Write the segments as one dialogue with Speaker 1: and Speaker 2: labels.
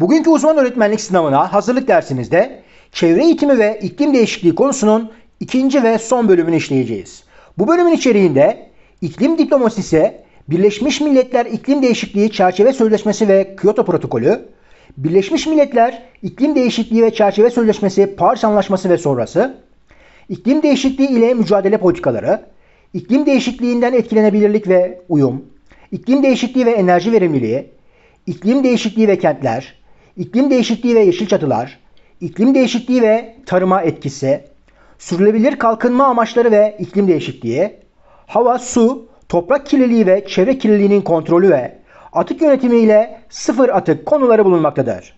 Speaker 1: Bugünkü uzman öğretmenlik sınavına hazırlık dersimizde çevre eğitimi ve iklim değişikliği konusunun ikinci ve son bölümünü işleyeceğiz. Bu bölümün içeriğinde iklim diplomasisi, Birleşmiş Milletler İklim Değişikliği Çerçeve Sözleşmesi ve Kyoto Protokolü, Birleşmiş Milletler İklim Değişikliği ve Çerçeve Sözleşmesi Paris Anlaşması ve sonrası, iklim değişikliği ile mücadele politikaları, iklim değişikliğinden etkilenebilirlik ve uyum, iklim değişikliği ve enerji verimliliği, iklim değişikliği ve kentler, iklim değişikliği ve yeşil çatılar, iklim değişikliği ve tarıma etkisi, sürülebilir kalkınma amaçları ve iklim değişikliği, hava, su, toprak kirliliği ve çevre kirliliğinin kontrolü ve atık yönetimiyle sıfır atık konuları bulunmaktadır.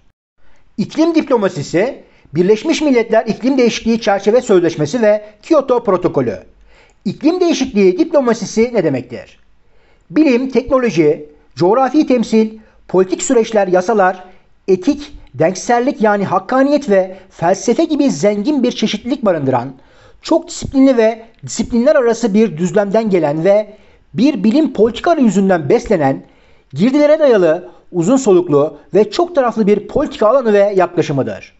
Speaker 1: İklim diplomasisi, Birleşmiş Milletler İklim Değişikliği Çerçeve Sözleşmesi ve Kyoto Protokolü. İklim değişikliği diplomasisi ne demektir? Bilim, teknoloji, coğrafi temsil, politik süreçler, yasalar, etik, denksellik yani hakkaniyet ve felsefe gibi zengin bir çeşitlilik barındıran, çok disiplinli ve disiplinler arası bir düzlemden gelen ve bir bilim politikaları yüzünden beslenen, girdilere dayalı, uzun soluklu ve çok taraflı bir politika alanı ve yaklaşımıdır.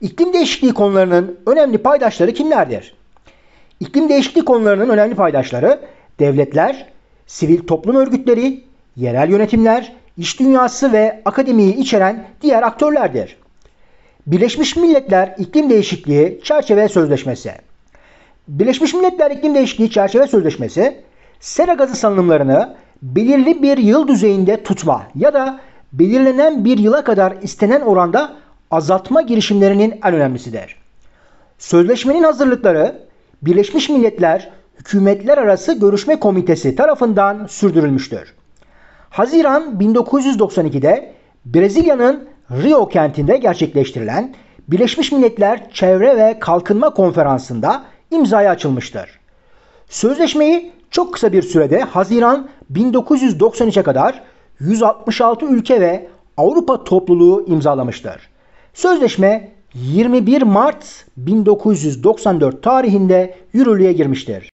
Speaker 1: İklim değişikliği konularının önemli paydaşları kimlerdir? İklim değişikliği konularının önemli paydaşları devletler, sivil toplum örgütleri, yerel yönetimler, iş dünyası ve akademiyi içeren diğer aktörlerdir. Birleşmiş Milletler İklim Değişikliği Çerçeve Sözleşmesi Birleşmiş Milletler İklim Değişikliği Çerçeve Sözleşmesi, sera gazı salınımlarını belirli bir yıl düzeyinde tutma ya da belirlenen bir yıla kadar istenen oranda azaltma girişimlerinin en önemlisidir. Sözleşmenin hazırlıkları Birleşmiş Milletler Hükümetler Arası Görüşme Komitesi tarafından sürdürülmüştür. Haziran 1992'de Brezilya'nın Rio kentinde gerçekleştirilen Birleşmiş Milletler Çevre ve Kalkınma Konferansı'nda imzaya açılmıştır. Sözleşmeyi çok kısa bir sürede Haziran 1993'e kadar 166 ülke ve Avrupa topluluğu imzalamıştır. Sözleşme 21 Mart 1994 tarihinde yürürlüğe girmiştir.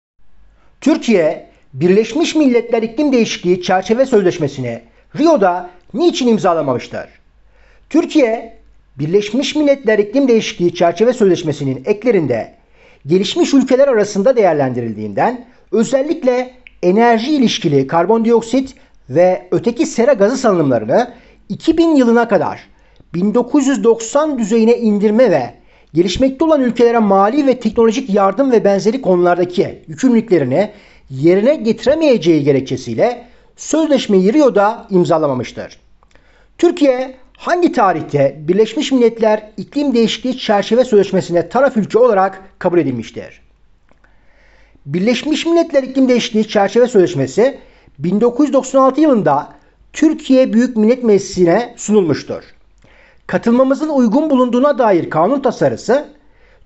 Speaker 1: Türkiye Birleşmiş Milletler İklim Değişikliği Çerçeve Sözleşmesi'ne Rio'da niçin imzalamamışlar? Türkiye, Birleşmiş Milletler İklim Değişikliği Çerçeve Sözleşmesi'nin eklerinde gelişmiş ülkeler arasında değerlendirildiğinden özellikle enerji ilişkili karbondioksit ve öteki sera gazı salınımlarını 2000 yılına kadar 1990 düzeyine indirme ve gelişmekte olan ülkelere mali ve teknolojik yardım ve benzeri konulardaki yükümlülüklerini yerine getiremeyeceği gerekçesiyle sözleşmeyi Rio'da imzalamamıştır. Türkiye hangi tarihte Birleşmiş Milletler İklim Değişikliği Çerçeve Sözleşmesi'ne taraf ülke olarak kabul edilmiştir? Birleşmiş Milletler İklim Değişikliği Çerçeve Sözleşmesi 1996 yılında Türkiye Büyük Millet Meclisi'ne sunulmuştur. Katılmamızın uygun bulunduğuna dair kanun tasarısı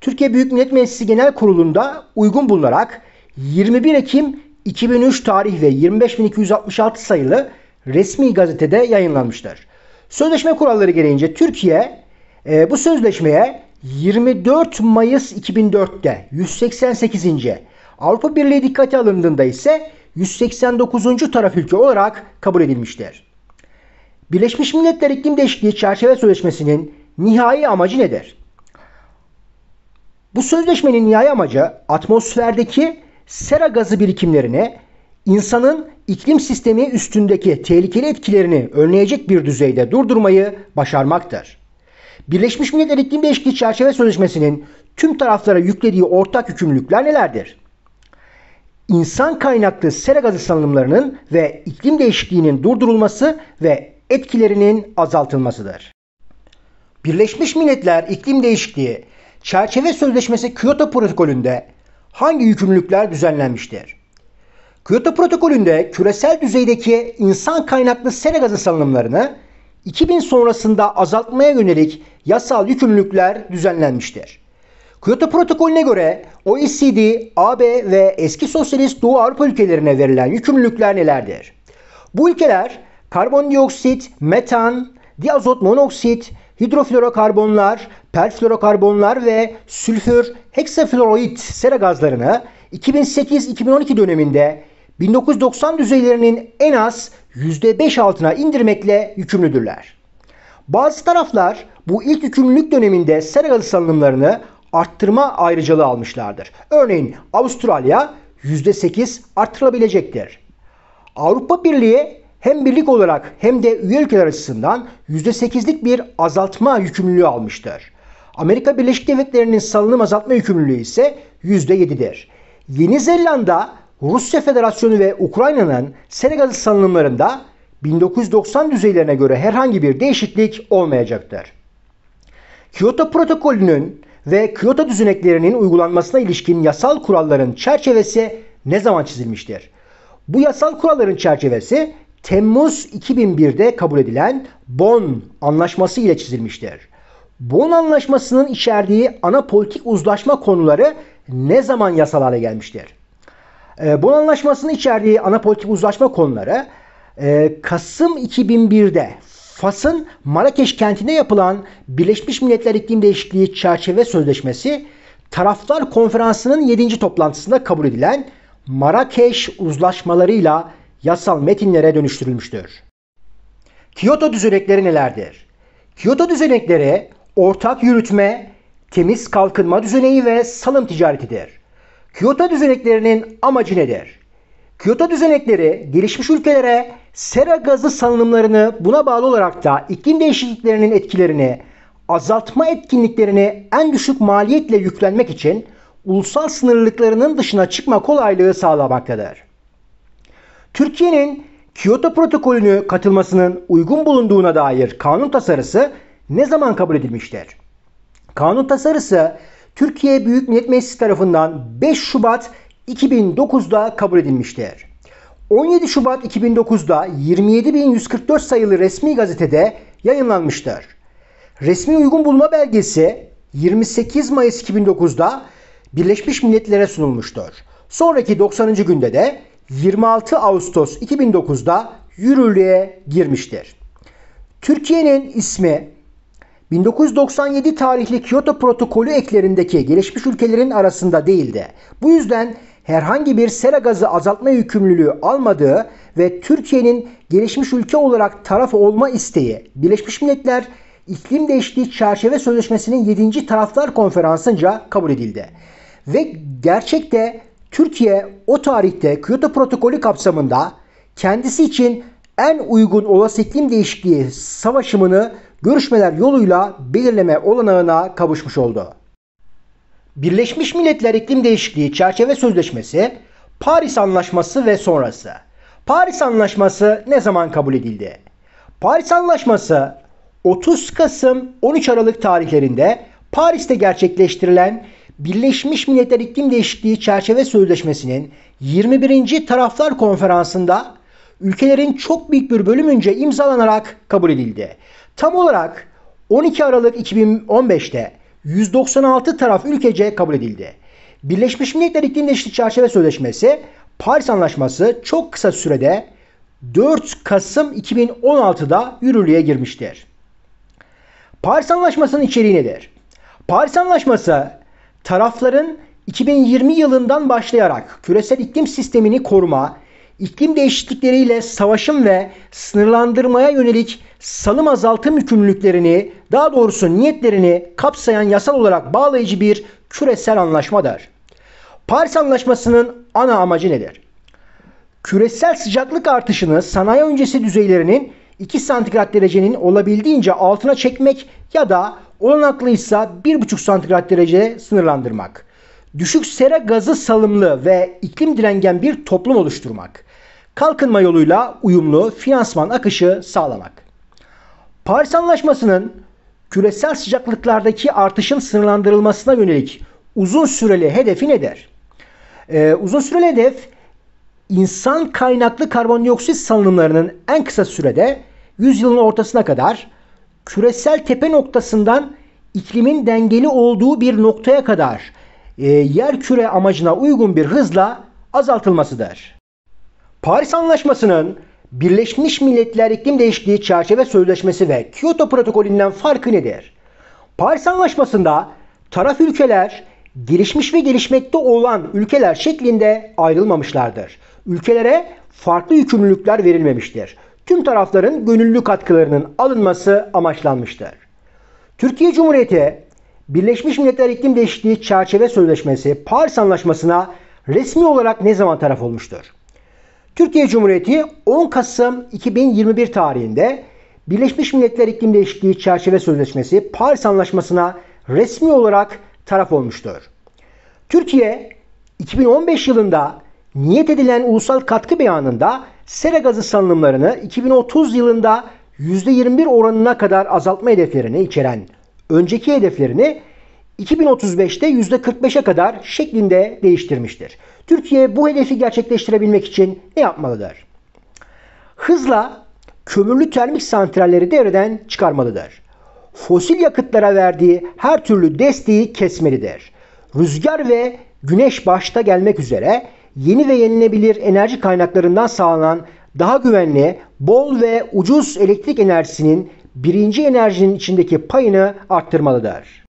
Speaker 1: Türkiye Büyük Millet Meclisi Genel Kurulu'nda uygun bulunarak 21 Ekim 2003 tarih ve 25266 sayılı resmi gazetede yayınlanmıştır. Sözleşme kuralları gereğince Türkiye e, bu sözleşmeye 24 Mayıs 2004'te 188. Avrupa Birliği dikkate alındığında ise 189. taraf ülke olarak kabul edilmiştir. Birleşmiş Milletler İklim Değişikliği Çerçeve Sözleşmesi'nin nihai amacı nedir? Bu sözleşmenin nihai amacı atmosferdeki sera gazı birikimlerine insanın iklim sistemi üstündeki tehlikeli etkilerini önleyecek bir düzeyde durdurmayı başarmaktır. Birleşmiş Milletler İklim Değişikliği Çerçeve Sözleşmesi'nin tüm taraflara yüklediği ortak yükümlülükler nelerdir? İnsan kaynaklı sera gazı salınımlarının ve iklim değişikliğinin durdurulması ve etkilerinin azaltılmasıdır. Birleşmiş Milletler İklim Değişikliği Çerçeve Sözleşmesi Kyoto Protokolü'nde hangi yükümlülükler düzenlenmiştir? Kyoto protokolünde küresel düzeydeki insan kaynaklı sera gazı salınımlarını 2000 sonrasında azaltmaya yönelik yasal yükümlülükler düzenlenmiştir. Kyoto protokolüne göre OECD, AB ve eski sosyalist Doğu Avrupa ülkelerine verilen yükümlülükler nelerdir? Bu ülkeler karbondioksit, metan, diazot monoksit, hidroflorokarbonlar, perflorokarbonlar ve sülfür heksafluoroid sera gazlarını 2008-2012 döneminde 1990 düzeylerinin en az %5 altına indirmekle yükümlüdürler. Bazı taraflar bu ilk yükümlülük döneminde sera gazı salınımlarını arttırma ayrıcalığı almışlardır. Örneğin Avustralya %8 artırılabilecektir. Avrupa Birliği hem birlik olarak hem de üye ülkeler açısından %8'lik bir azaltma yükümlülüğü almıştır. Amerika Birleşik Devletleri'nin salınım azaltma yükümlülüğü ise %7'dir. Yeni Zelanda, Rusya Federasyonu ve Ukrayna'nın Senegal salınımlarında 1990 düzeylerine göre herhangi bir değişiklik olmayacaktır. Kyoto protokolünün ve Kyoto düzeneklerinin uygulanmasına ilişkin yasal kuralların çerçevesi ne zaman çizilmiştir? Bu yasal kuralların çerçevesi Temmuz 2001'de kabul edilen Bon Anlaşması ile çizilmiştir. Bon Anlaşması'nın içerdiği ana politik uzlaşma konuları ne zaman yasal hale gelmiştir? Ee, bon Anlaşması'nın içerdiği ana politik uzlaşma konuları e, Kasım 2001'de Fas'ın Marrakeş kentinde yapılan Birleşmiş Milletler İklim Değişikliği Çerçeve Sözleşmesi Taraflar Konferansı'nın 7. toplantısında kabul edilen Marrakeş uzlaşmalarıyla yasal metinlere dönüştürülmüştür. Kyoto düzenekleri nelerdir? Kyoto düzenekleri ortak yürütme, temiz kalkınma düzeneği ve salım ticaretidir. Kyoto düzeneklerinin amacı nedir? Kyoto düzenekleri gelişmiş ülkelere sera gazı salınımlarını buna bağlı olarak da iklim değişikliklerinin etkilerini, azaltma etkinliklerini en düşük maliyetle yüklenmek için ulusal sınırlılıklarının dışına çıkma kolaylığı sağlamaktadır. Türkiye'nin Kyoto protokolünü katılmasının uygun bulunduğuna dair kanun tasarısı ne zaman kabul edilmiştir? Kanun tasarısı Türkiye Büyük Millet Meclisi tarafından 5 Şubat 2009'da kabul edilmiştir. 17 Şubat 2009'da 27.144 sayılı resmi gazetede yayınlanmıştır. Resmi uygun bulma belgesi 28 Mayıs 2009'da Birleşmiş Milletler'e sunulmuştur. Sonraki 90. günde de 26 Ağustos 2009'da yürürlüğe girmiştir. Türkiye'nin ismi 1997 tarihli Kyoto protokolü eklerindeki gelişmiş ülkelerin arasında değildi. Bu yüzden herhangi bir sera gazı azaltma yükümlülüğü almadığı ve Türkiye'nin gelişmiş ülke olarak taraf olma isteği Birleşmiş Milletler İklim Değişikliği Çerçeve Sözleşmesi'nin 7. Taraflar Konferansı'nca kabul edildi. Ve gerçekte Türkiye o tarihte Kyoto protokolü kapsamında kendisi için en uygun olası iklim değişikliği savaşımını görüşmeler yoluyla belirleme olanağına kavuşmuş oldu. Birleşmiş Milletler İklim Değişikliği Çerçeve Sözleşmesi, Paris Anlaşması ve sonrası. Paris Anlaşması ne zaman kabul edildi? Paris Anlaşması 30 Kasım 13 Aralık tarihlerinde Paris'te gerçekleştirilen Birleşmiş Milletler İklim Değişikliği Çerçeve Sözleşmesi'nin 21. Taraflar Konferansı'nda ülkelerin çok büyük bir bölümünce imzalanarak kabul edildi. Tam olarak 12 Aralık 2015'te 196 taraf ülkece kabul edildi. Birleşmiş Milletler İklim Değişikliği Çerçeve Sözleşmesi Paris Anlaşması çok kısa sürede 4 Kasım 2016'da yürürlüğe girmiştir. Paris Anlaşması'nın içeriği nedir? Paris Anlaşması tarafların 2020 yılından başlayarak küresel iklim sistemini koruma, iklim değişiklikleriyle savaşım ve sınırlandırmaya yönelik salım azaltım yükümlülüklerini, daha doğrusu niyetlerini kapsayan yasal olarak bağlayıcı bir küresel anlaşmadır. Paris Anlaşması'nın ana amacı nedir? Küresel sıcaklık artışını sanayi öncesi düzeylerinin 2 santigrat derecenin olabildiğince altına çekmek ya da olanaklıysa 1,5 santigrat derece sınırlandırmak. Düşük sera gazı salımlı ve iklim direngen bir toplum oluşturmak. Kalkınma yoluyla uyumlu finansman akışı sağlamak. Paris Anlaşması'nın küresel sıcaklıklardaki artışın sınırlandırılmasına yönelik uzun süreli hedefi nedir? Ee, uzun süreli hedef insan kaynaklı karbondioksit salınımlarının en kısa sürede 100 yılın ortasına kadar küresel tepe noktasından iklimin dengeli olduğu bir noktaya kadar e, yer küre amacına uygun bir hızla azaltılmasıdır. Paris Anlaşması'nın Birleşmiş Milletler İklim Değişikliği Çerçeve Sözleşmesi ve Kyoto Protokolü'nden farkı nedir? Paris Anlaşması'nda taraf ülkeler gelişmiş ve gelişmekte olan ülkeler şeklinde ayrılmamışlardır. Ülkelere farklı yükümlülükler verilmemiştir tüm tarafların gönüllü katkılarının alınması amaçlanmıştır. Türkiye Cumhuriyeti Birleşmiş Milletler İklim Değişikliği Çerçeve Sözleşmesi Paris Anlaşması'na resmi olarak ne zaman taraf olmuştur? Türkiye Cumhuriyeti 10 Kasım 2021 tarihinde Birleşmiş Milletler İklim Değişikliği Çerçeve Sözleşmesi Paris Anlaşması'na resmi olarak taraf olmuştur. Türkiye 2015 yılında niyet edilen ulusal katkı beyanında sera gazı salınımlarını 2030 yılında %21 oranına kadar azaltma hedeflerini içeren önceki hedeflerini 2035'te %45'e kadar şeklinde değiştirmiştir. Türkiye bu hedefi gerçekleştirebilmek için ne yapmalıdır? Hızla kömürlü termik santralleri devreden çıkarmalıdır. Fosil yakıtlara verdiği her türlü desteği kesmelidir. Rüzgar ve güneş başta gelmek üzere yeni ve yenilebilir enerji kaynaklarından sağlanan daha güvenli, bol ve ucuz elektrik enerjisinin birinci enerjinin içindeki payını arttırmalıdır.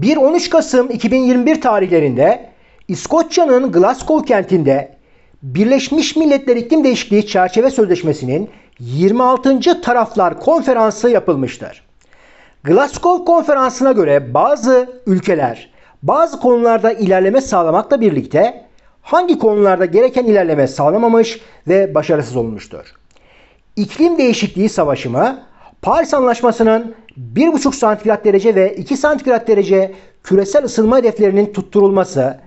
Speaker 1: 1-13 Kasım 2021 tarihlerinde İskoçya'nın Glasgow kentinde Birleşmiş Milletler İklim Değişikliği Çerçeve Sözleşmesi'nin 26. Taraflar Konferansı yapılmıştır. Glasgow Konferansı'na göre bazı ülkeler bazı konularda ilerleme sağlamakla birlikte hangi konularda gereken ilerleme sağlamamış ve başarısız olmuştur. İklim değişikliği savaşımı Paris Anlaşması'nın 1,5 santigrat derece ve 2 santigrat derece küresel ısınma hedeflerinin tutturulması,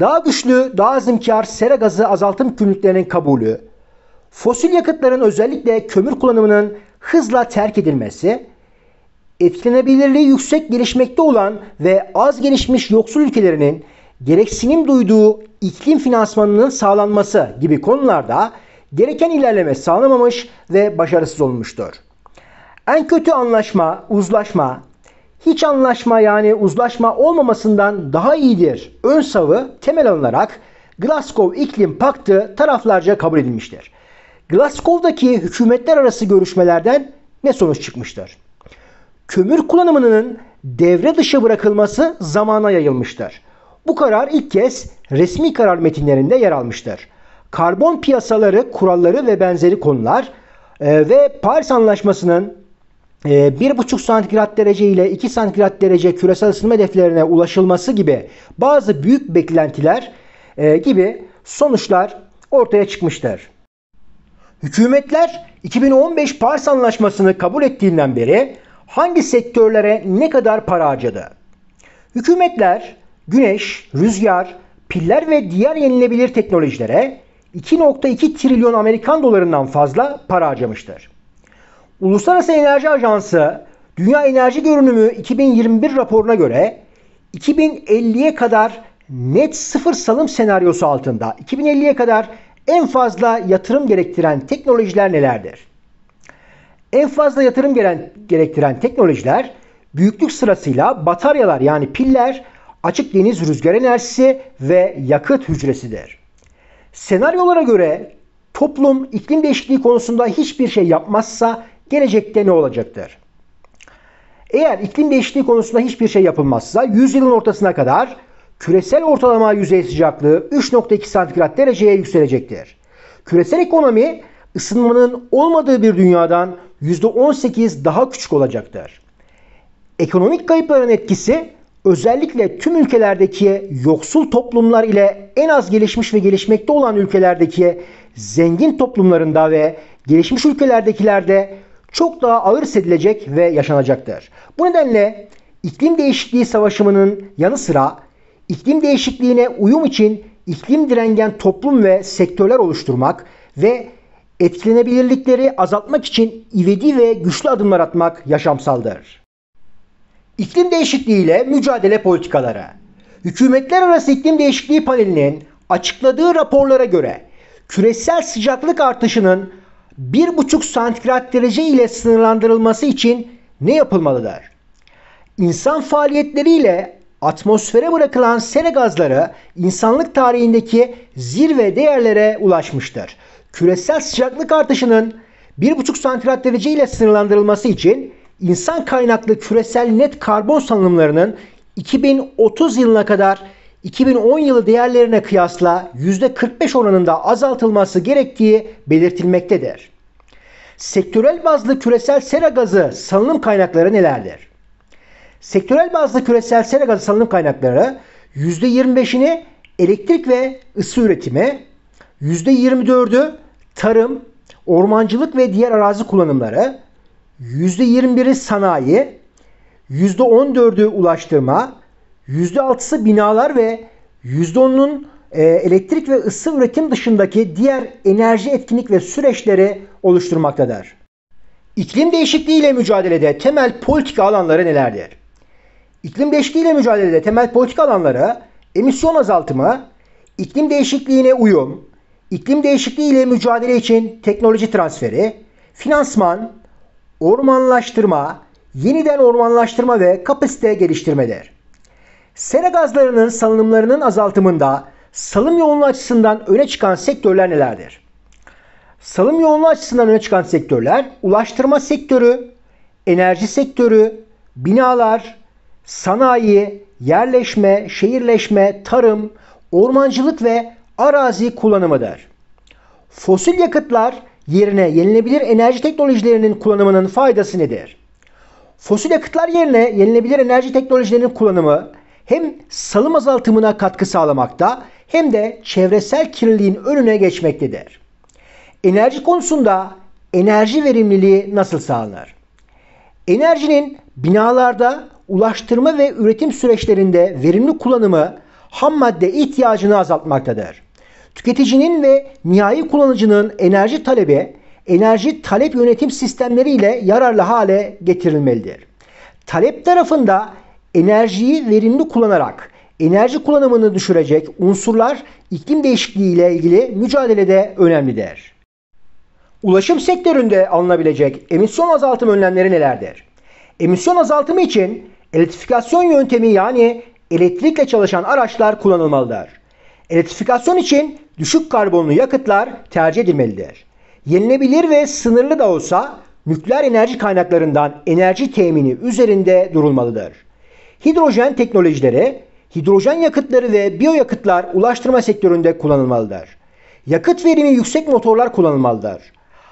Speaker 1: daha güçlü, daha zimkar sera gazı azaltım kümlüklerinin kabulü, fosil yakıtların özellikle kömür kullanımının hızla terk edilmesi, etkilenebilirliği yüksek gelişmekte olan ve az gelişmiş yoksul ülkelerinin gereksinim duyduğu iklim finansmanının sağlanması gibi konularda gereken ilerleme sağlanamamış ve başarısız olmuştur. En kötü anlaşma, uzlaşma, hiç anlaşma yani uzlaşma olmamasından daha iyidir ön savı temel alınarak Glasgow İklim Paktı taraflarca kabul edilmiştir. Glasgow'daki hükümetler arası görüşmelerden ne sonuç çıkmıştır? Kömür kullanımının devre dışı bırakılması zamana yayılmıştır. Bu karar ilk kez resmi karar metinlerinde yer almıştır. Karbon piyasaları, kuralları ve benzeri konular e, ve Paris Anlaşması'nın e, 1,5 santigrat derece ile 2 santigrat derece küresel ısınma hedeflerine ulaşılması gibi bazı büyük beklentiler e, gibi sonuçlar ortaya çıkmıştır. Hükümetler 2015 Paris Anlaşması'nı kabul ettiğinden beri hangi sektörlere ne kadar para harcadı? Hükümetler güneş, rüzgar, piller ve diğer yenilebilir teknolojilere 2.2 trilyon Amerikan dolarından fazla para harcamıştır. Uluslararası Enerji Ajansı Dünya Enerji Görünümü 2021 raporuna göre 2050'ye kadar net sıfır salım senaryosu altında 2050'ye kadar en fazla yatırım gerektiren teknolojiler nelerdir? En fazla yatırım gerektiren teknolojiler büyüklük sırasıyla bataryalar yani piller, açık deniz rüzgar enerjisi ve yakıt hücresidir. Senaryolara göre toplum iklim değişikliği konusunda hiçbir şey yapmazsa gelecekte ne olacaktır? Eğer iklim değişikliği konusunda hiçbir şey yapılmazsa 100 yılın ortasına kadar küresel ortalama yüzey sıcaklığı 3.2 santigrat dereceye yükselecektir. Küresel ekonomi ısınmanın olmadığı bir dünyadan %18 daha küçük olacaktır. Ekonomik kayıpların etkisi özellikle tüm ülkelerdeki yoksul toplumlar ile en az gelişmiş ve gelişmekte olan ülkelerdeki zengin toplumlarında ve gelişmiş ülkelerdekilerde çok daha ağır hissedilecek ve yaşanacaktır. Bu nedenle iklim değişikliği savaşımının yanı sıra iklim değişikliğine uyum için iklim direngen toplum ve sektörler oluşturmak ve etkilenebilirlikleri azaltmak için ivedi ve güçlü adımlar atmak yaşamsaldır. İklim değişikliğiyle mücadele politikaları. Hükümetler arası iklim değişikliği panelinin açıkladığı raporlara göre küresel sıcaklık artışının 1,5 santigrat derece ile sınırlandırılması için ne yapılmalıdır? İnsan faaliyetleriyle atmosfere bırakılan sera gazları insanlık tarihindeki zirve değerlere ulaşmıştır. Küresel sıcaklık artışının 1,5 santigrat derece ile sınırlandırılması için insan kaynaklı küresel net karbon salınımlarının 2030 yılına kadar 2010 yılı değerlerine kıyasla %45 oranında azaltılması gerektiği belirtilmektedir. Sektörel bazlı küresel sera gazı salınım kaynakları nelerdir? Sektörel bazlı küresel sera gazı salınım kaynakları %25'ini elektrik ve ısı üretimi, %24'ü tarım, ormancılık ve diğer arazi kullanımları, %21'i sanayi, %14'ü ulaştırma, %6'sı binalar ve %10'unun e, elektrik ve ısı üretim dışındaki diğer enerji etkinlik ve süreçleri oluşturmaktadır. İklim değişikliği ile mücadelede temel politika alanları nelerdir? İklim değişikliği ile mücadelede temel politika alanları emisyon azaltımı, iklim değişikliğine uyum, iklim değişikliği ile mücadele için teknoloji transferi, finansman, ormanlaştırma, yeniden ormanlaştırma ve kapasite geliştirmedir. Sera gazlarının salınımlarının azaltımında salım yoğunluğu açısından öne çıkan sektörler nelerdir? Salım yoğunluğu açısından öne çıkan sektörler ulaştırma sektörü, enerji sektörü, binalar, sanayi, yerleşme, şehirleşme, tarım, ormancılık ve arazi kullanımıdır. Fosil yakıtlar yerine yenilebilir enerji teknolojilerinin kullanımının faydası nedir? Fosil yakıtlar yerine yenilebilir enerji teknolojilerinin kullanımı hem salım azaltımına katkı sağlamakta hem de çevresel kirliliğin önüne geçmektedir. Enerji konusunda enerji verimliliği nasıl sağlanır? Enerjinin binalarda, ulaştırma ve üretim süreçlerinde verimli kullanımı ham madde ihtiyacını azaltmaktadır. Tüketicinin ve nihai kullanıcının enerji talebi, enerji talep yönetim sistemleriyle yararlı hale getirilmelidir. Talep tarafında enerjiyi verimli kullanarak enerji kullanımını düşürecek unsurlar iklim değişikliği ile ilgili mücadelede önemlidir. Ulaşım sektöründe alınabilecek emisyon azaltım önlemleri nelerdir? Emisyon azaltımı için elektrifikasyon yöntemi yani elektrikle çalışan araçlar kullanılmalıdır. Elektrifikasyon için düşük karbonlu yakıtlar tercih edilmelidir. Yenilebilir ve sınırlı da olsa nükleer enerji kaynaklarından enerji temini üzerinde durulmalıdır. Hidrojen teknolojileri, hidrojen yakıtları ve biyoyakıtlar ulaştırma sektöründe kullanılmalıdır. Yakıt verimi yüksek motorlar kullanılmalıdır.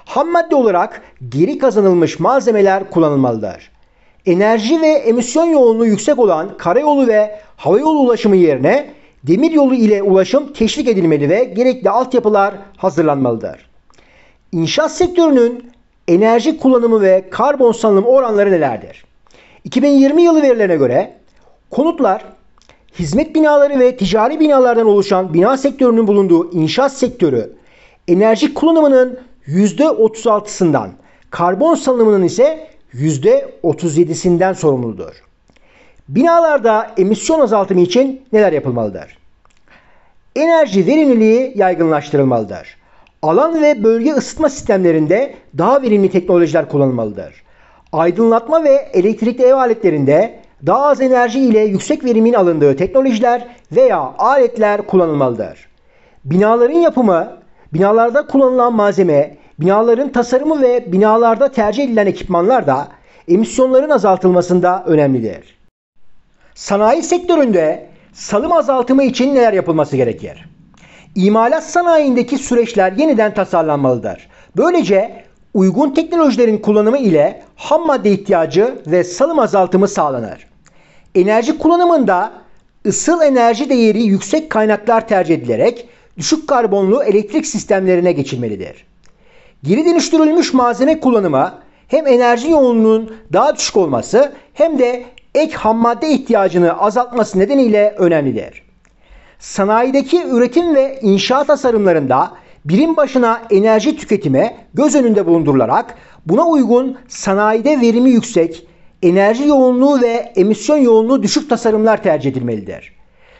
Speaker 1: Ham madde olarak geri kazanılmış malzemeler kullanılmalıdır. Enerji ve emisyon yoğunluğu yüksek olan karayolu ve havayolu ulaşımı yerine demiryolu ile ulaşım teşvik edilmeli ve gerekli altyapılar hazırlanmalıdır. İnşaat sektörünün enerji kullanımı ve karbon salınım oranları nelerdir? 2020 yılı verilerine göre konutlar, hizmet binaları ve ticari binalardan oluşan bina sektörünün bulunduğu inşaat sektörü enerji kullanımının %36'sından, karbon salınımının ise %37'sinden sorumludur. Binalarda emisyon azaltımı için neler yapılmalıdır? enerji verimliliği yaygınlaştırılmalıdır. Alan ve bölge ısıtma sistemlerinde daha verimli teknolojiler kullanılmalıdır. Aydınlatma ve elektrikli ev aletlerinde daha az enerji ile yüksek verimin alındığı teknolojiler veya aletler kullanılmalıdır. Binaların yapımı, binalarda kullanılan malzeme, binaların tasarımı ve binalarda tercih edilen ekipmanlar da emisyonların azaltılmasında önemlidir. Sanayi sektöründe salım azaltımı için neler yapılması gerekir? İmalat sanayindeki süreçler yeniden tasarlanmalıdır. Böylece uygun teknolojilerin kullanımı ile ham madde ihtiyacı ve salım azaltımı sağlanır. Enerji kullanımında ısıl enerji değeri yüksek kaynaklar tercih edilerek düşük karbonlu elektrik sistemlerine geçilmelidir. Geri dönüştürülmüş malzeme kullanımı hem enerji yoğunluğunun daha düşük olması hem de ek ham madde ihtiyacını azaltması nedeniyle önemlidir. Sanayideki üretim ve inşaat tasarımlarında birim başına enerji tüketimi göz önünde bulundurularak buna uygun sanayide verimi yüksek, enerji yoğunluğu ve emisyon yoğunluğu düşük tasarımlar tercih edilmelidir.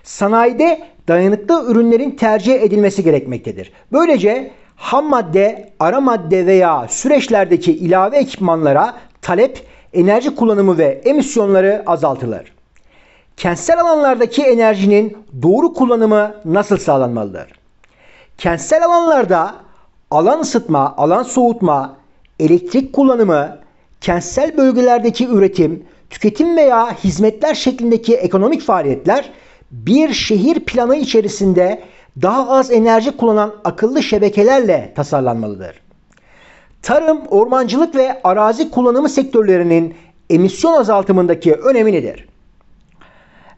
Speaker 1: Sanayide dayanıklı ürünlerin tercih edilmesi gerekmektedir. Böylece ham madde, ara madde veya süreçlerdeki ilave ekipmanlara talep enerji kullanımı ve emisyonları azaltılır. Kentsel alanlardaki enerjinin doğru kullanımı nasıl sağlanmalıdır? Kentsel alanlarda alan ısıtma, alan soğutma, elektrik kullanımı, kentsel bölgelerdeki üretim, tüketim veya hizmetler şeklindeki ekonomik faaliyetler bir şehir planı içerisinde daha az enerji kullanan akıllı şebekelerle tasarlanmalıdır tarım, ormancılık ve arazi kullanımı sektörlerinin emisyon azaltımındaki önemi nedir?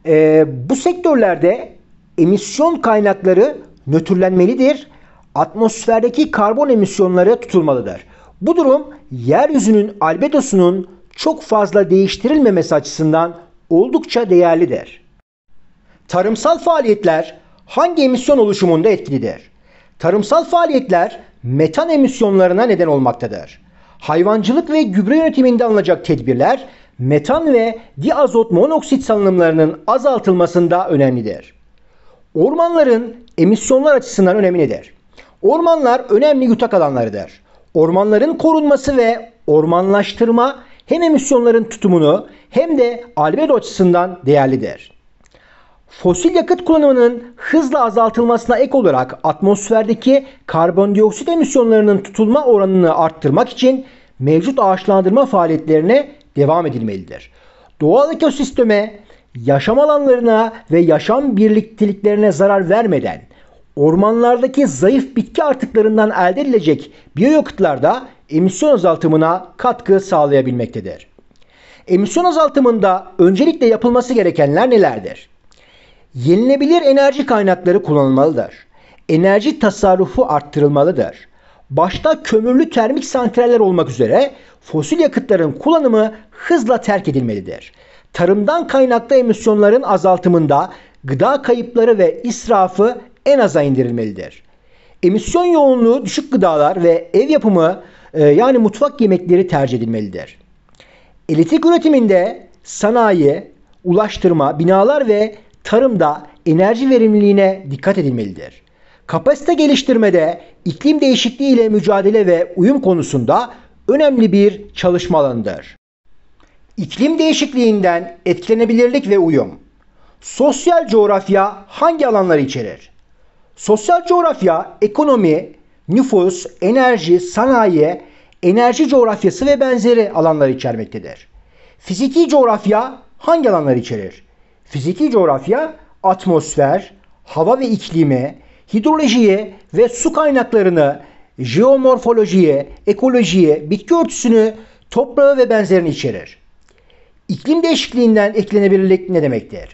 Speaker 1: Ee, bu sektörlerde emisyon kaynakları nötrlenmelidir. Atmosferdeki karbon emisyonları tutulmalıdır. Bu durum yeryüzünün albedosunun çok fazla değiştirilmemesi açısından oldukça değerlidir. Tarımsal faaliyetler hangi emisyon oluşumunda etkilidir? Tarımsal faaliyetler metan emisyonlarına neden olmaktadır. Hayvancılık ve gübre yönetiminde alınacak tedbirler metan ve diazot monoksit salınımlarının azaltılmasında önemlidir. Ormanların emisyonlar açısından önemli nedir? Ormanlar önemli yutak alanlarıdır. Ormanların korunması ve ormanlaştırma hem emisyonların tutumunu hem de albedo açısından değerlidir. Fosil yakıt kullanımının hızla azaltılmasına ek olarak atmosferdeki karbondioksit emisyonlarının tutulma oranını arttırmak için mevcut ağaçlandırma faaliyetlerine devam edilmelidir. Doğal ekosisteme, yaşam alanlarına ve yaşam birlikteliklerine zarar vermeden ormanlardaki zayıf bitki artıklarından elde edilecek biyoyakıtlarda emisyon azaltımına katkı sağlayabilmektedir. Emisyon azaltımında öncelikle yapılması gerekenler nelerdir? Yenilebilir enerji kaynakları kullanılmalıdır. Enerji tasarrufu arttırılmalıdır. Başta kömürlü termik santraller olmak üzere fosil yakıtların kullanımı hızla terk edilmelidir. Tarımdan kaynaklı emisyonların azaltımında gıda kayıpları ve israfı en aza indirilmelidir. Emisyon yoğunluğu düşük gıdalar ve ev yapımı e, yani mutfak yemekleri tercih edilmelidir. Elektrik üretiminde sanayi, ulaştırma, binalar ve tarımda enerji verimliliğine dikkat edilmelidir. Kapasite geliştirmede iklim değişikliği ile mücadele ve uyum konusunda önemli bir çalışma alanıdır. İklim değişikliğinden etkilenebilirlik ve uyum. Sosyal coğrafya hangi alanları içerir? Sosyal coğrafya ekonomi, nüfus, enerji, sanayi, enerji coğrafyası ve benzeri alanları içermektedir. Fiziki coğrafya hangi alanları içerir? Fiziki coğrafya atmosfer, hava ve iklime, hidrolojiye ve su kaynaklarını, jeomorfolojiye, ekolojiye, bitki örtüsünü, toprağı ve benzerini içerir. İklim değişikliğinden etkilenebilirlik ne demektir?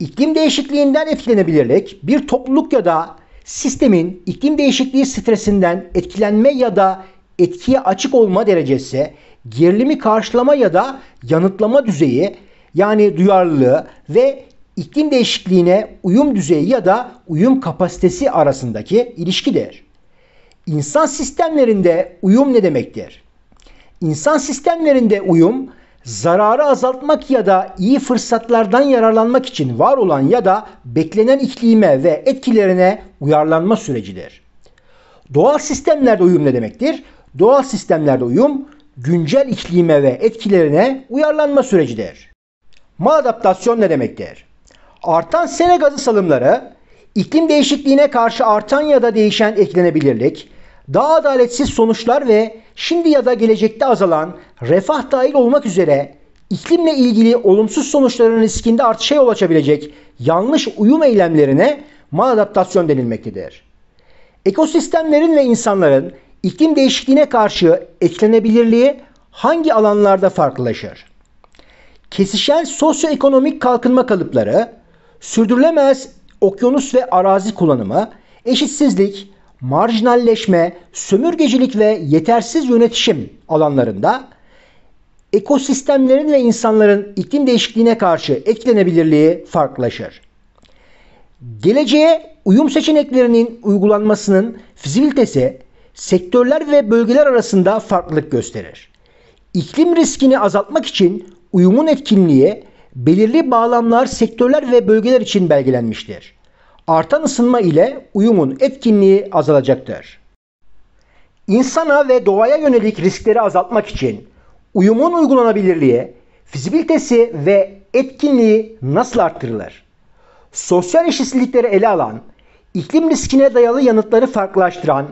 Speaker 1: İklim değişikliğinden etkilenebilirlik bir topluluk ya da sistemin iklim değişikliği stresinden etkilenme ya da etkiye açık olma derecesi, gerilimi karşılama ya da yanıtlama düzeyi yani duyarlılığı ve iklim değişikliğine uyum düzeyi ya da uyum kapasitesi arasındaki ilişkidir. İnsan sistemlerinde uyum ne demektir? İnsan sistemlerinde uyum zararı azaltmak ya da iyi fırsatlardan yararlanmak için var olan ya da beklenen iklime ve etkilerine uyarlanma sürecidir. Doğal sistemlerde uyum ne demektir? Doğal sistemlerde uyum güncel iklime ve etkilerine uyarlanma sürecidir. Maadaptasyon ne demektir? Artan sera gazı salımları, iklim değişikliğine karşı artan ya da değişen eklenebilirlik, daha adaletsiz sonuçlar ve şimdi ya da gelecekte azalan refah dahil olmak üzere iklimle ilgili olumsuz sonuçların riskinde artışa yol açabilecek yanlış uyum eylemlerine maladaptasyon denilmektedir. Ekosistemlerin ve insanların iklim değişikliğine karşı eklenebilirliği hangi alanlarda farklılaşır? kesişen sosyoekonomik kalkınma kalıpları, sürdürülemez okyanus ve arazi kullanımı, eşitsizlik, marjinalleşme, sömürgecilik ve yetersiz yönetişim alanlarında ekosistemlerin ve insanların iklim değişikliğine karşı etkilenebilirliği farklılaşır. Geleceğe uyum seçeneklerinin uygulanmasının fizibilitesi sektörler ve bölgeler arasında farklılık gösterir. İklim riskini azaltmak için uyumun etkinliği belirli bağlamlar, sektörler ve bölgeler için belgelenmiştir. Artan ısınma ile uyumun etkinliği azalacaktır. İnsana ve doğaya yönelik riskleri azaltmak için uyumun uygulanabilirliği, fizibilitesi ve etkinliği nasıl arttırılır? Sosyal eşitsizlikleri ele alan, iklim riskine dayalı yanıtları farklılaştıran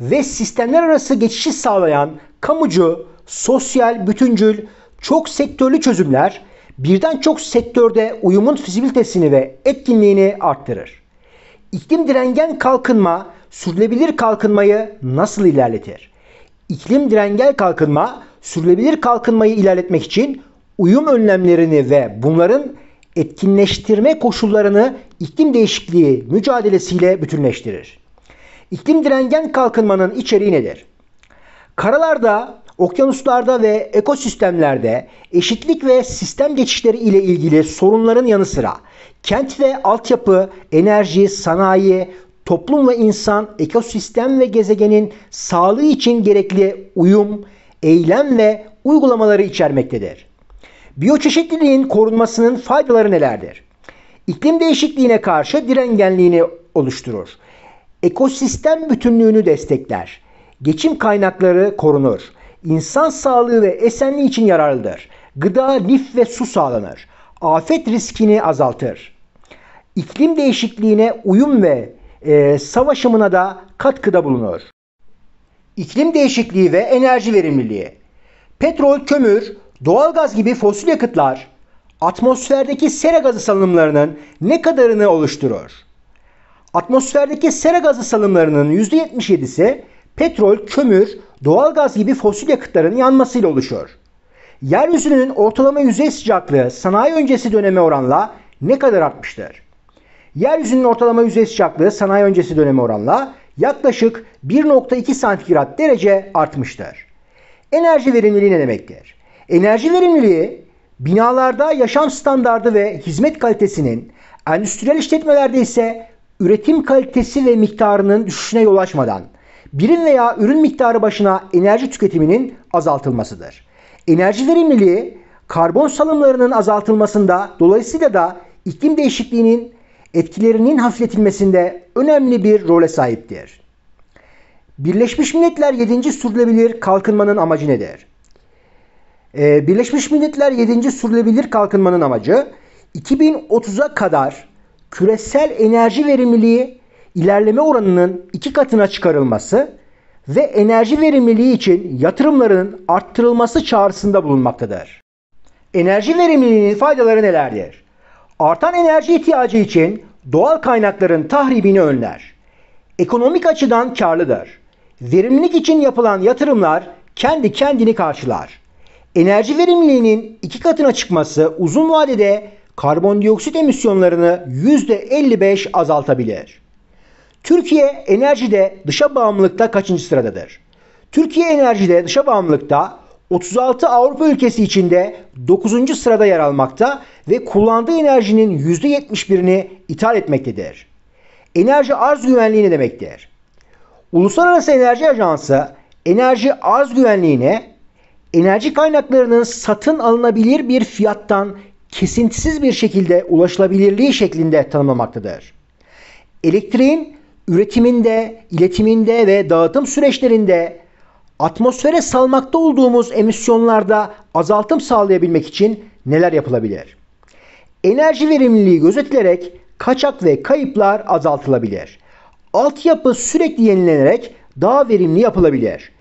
Speaker 1: ve sistemler arası geçişi sağlayan kamucu, sosyal, bütüncül, çok sektörlü çözümler birden çok sektörde uyumun fizibilitesini ve etkinliğini arttırır. İklim direngen kalkınma sürdürülebilir kalkınmayı nasıl ilerletir? İklim direngen kalkınma sürdürülebilir kalkınmayı ilerletmek için uyum önlemlerini ve bunların etkinleştirme koşullarını iklim değişikliği mücadelesiyle bütünleştirir. İklim direngen kalkınmanın içeriği nedir? Karalarda okyanuslarda ve ekosistemlerde eşitlik ve sistem geçişleri ile ilgili sorunların yanı sıra kent ve altyapı, enerji, sanayi, toplum ve insan, ekosistem ve gezegenin sağlığı için gerekli uyum, eylem ve uygulamaları içermektedir. Biyoçeşitliliğin korunmasının faydaları nelerdir? İklim değişikliğine karşı direngenliğini oluşturur. Ekosistem bütünlüğünü destekler. Geçim kaynakları korunur insan sağlığı ve esenliği için yararlıdır. Gıda, lif ve su sağlanır. Afet riskini azaltır. İklim değişikliğine uyum ve e, savaşımına da katkıda bulunur. İklim değişikliği ve enerji verimliliği. Petrol, kömür, doğalgaz gibi fosil yakıtlar atmosferdeki sera gazı salınımlarının ne kadarını oluşturur? Atmosferdeki sera gazı salımlarının %77'si petrol, kömür, doğalgaz gibi fosil yakıtların yanmasıyla oluşuyor. Yeryüzünün ortalama yüzey sıcaklığı sanayi öncesi döneme oranla ne kadar artmıştır? Yeryüzünün ortalama yüzey sıcaklığı sanayi öncesi döneme oranla yaklaşık 1.2 santigrat derece artmıştır. Enerji verimliliği ne demektir? Enerji verimliliği binalarda yaşam standardı ve hizmet kalitesinin, endüstriyel işletmelerde ise üretim kalitesi ve miktarının düşüşüne yol açmadan birim veya ürün miktarı başına enerji tüketiminin azaltılmasıdır. Enerji verimliliği karbon salımlarının azaltılmasında dolayısıyla da iklim değişikliğinin etkilerinin hafifletilmesinde önemli bir role sahiptir. Birleşmiş Milletler 7. Sürdürülebilir Kalkınmanın amacı nedir? Ee, Birleşmiş Milletler 7. Sürdürülebilir Kalkınmanın amacı 2030'a kadar küresel enerji verimliliği ilerleme oranının iki katına çıkarılması ve enerji verimliliği için yatırımların arttırılması çağrısında bulunmaktadır. Enerji verimliliğinin faydaları nelerdir? Artan enerji ihtiyacı için doğal kaynakların tahribini önler. Ekonomik açıdan karlıdır. Verimlilik için yapılan yatırımlar kendi kendini karşılar. Enerji verimliliğinin iki katına çıkması uzun vadede karbondioksit emisyonlarını %55 azaltabilir. Türkiye enerjide dışa bağımlılıkta kaçıncı sıradadır? Türkiye enerjide dışa bağımlılıkta 36 Avrupa ülkesi içinde 9. sırada yer almakta ve kullandığı enerjinin %71'ini ithal etmektedir. Enerji arz güvenliği ne demektir? Uluslararası Enerji Ajansı enerji arz güvenliğine enerji kaynaklarının satın alınabilir bir fiyattan kesintisiz bir şekilde ulaşılabilirliği şeklinde tanımlamaktadır. Elektriğin üretiminde, iletiminde ve dağıtım süreçlerinde atmosfere salmakta olduğumuz emisyonlarda azaltım sağlayabilmek için neler yapılabilir? Enerji verimliliği gözetilerek kaçak ve kayıplar azaltılabilir. Altyapı sürekli yenilenerek daha verimli yapılabilir.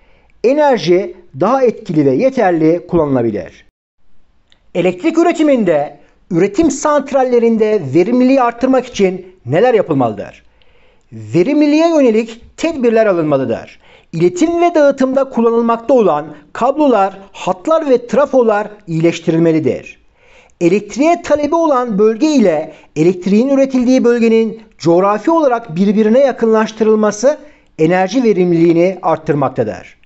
Speaker 1: Enerji daha etkili ve yeterli kullanılabilir. Elektrik üretiminde, üretim santrallerinde verimliliği artırmak için neler yapılmalıdır? verimliliğe yönelik tedbirler alınmalıdır. İletim ve dağıtımda kullanılmakta olan kablolar, hatlar ve trafolar iyileştirilmelidir. Elektriğe talebi olan bölge ile elektriğin üretildiği bölgenin coğrafi olarak birbirine yakınlaştırılması enerji verimliliğini arttırmaktadır.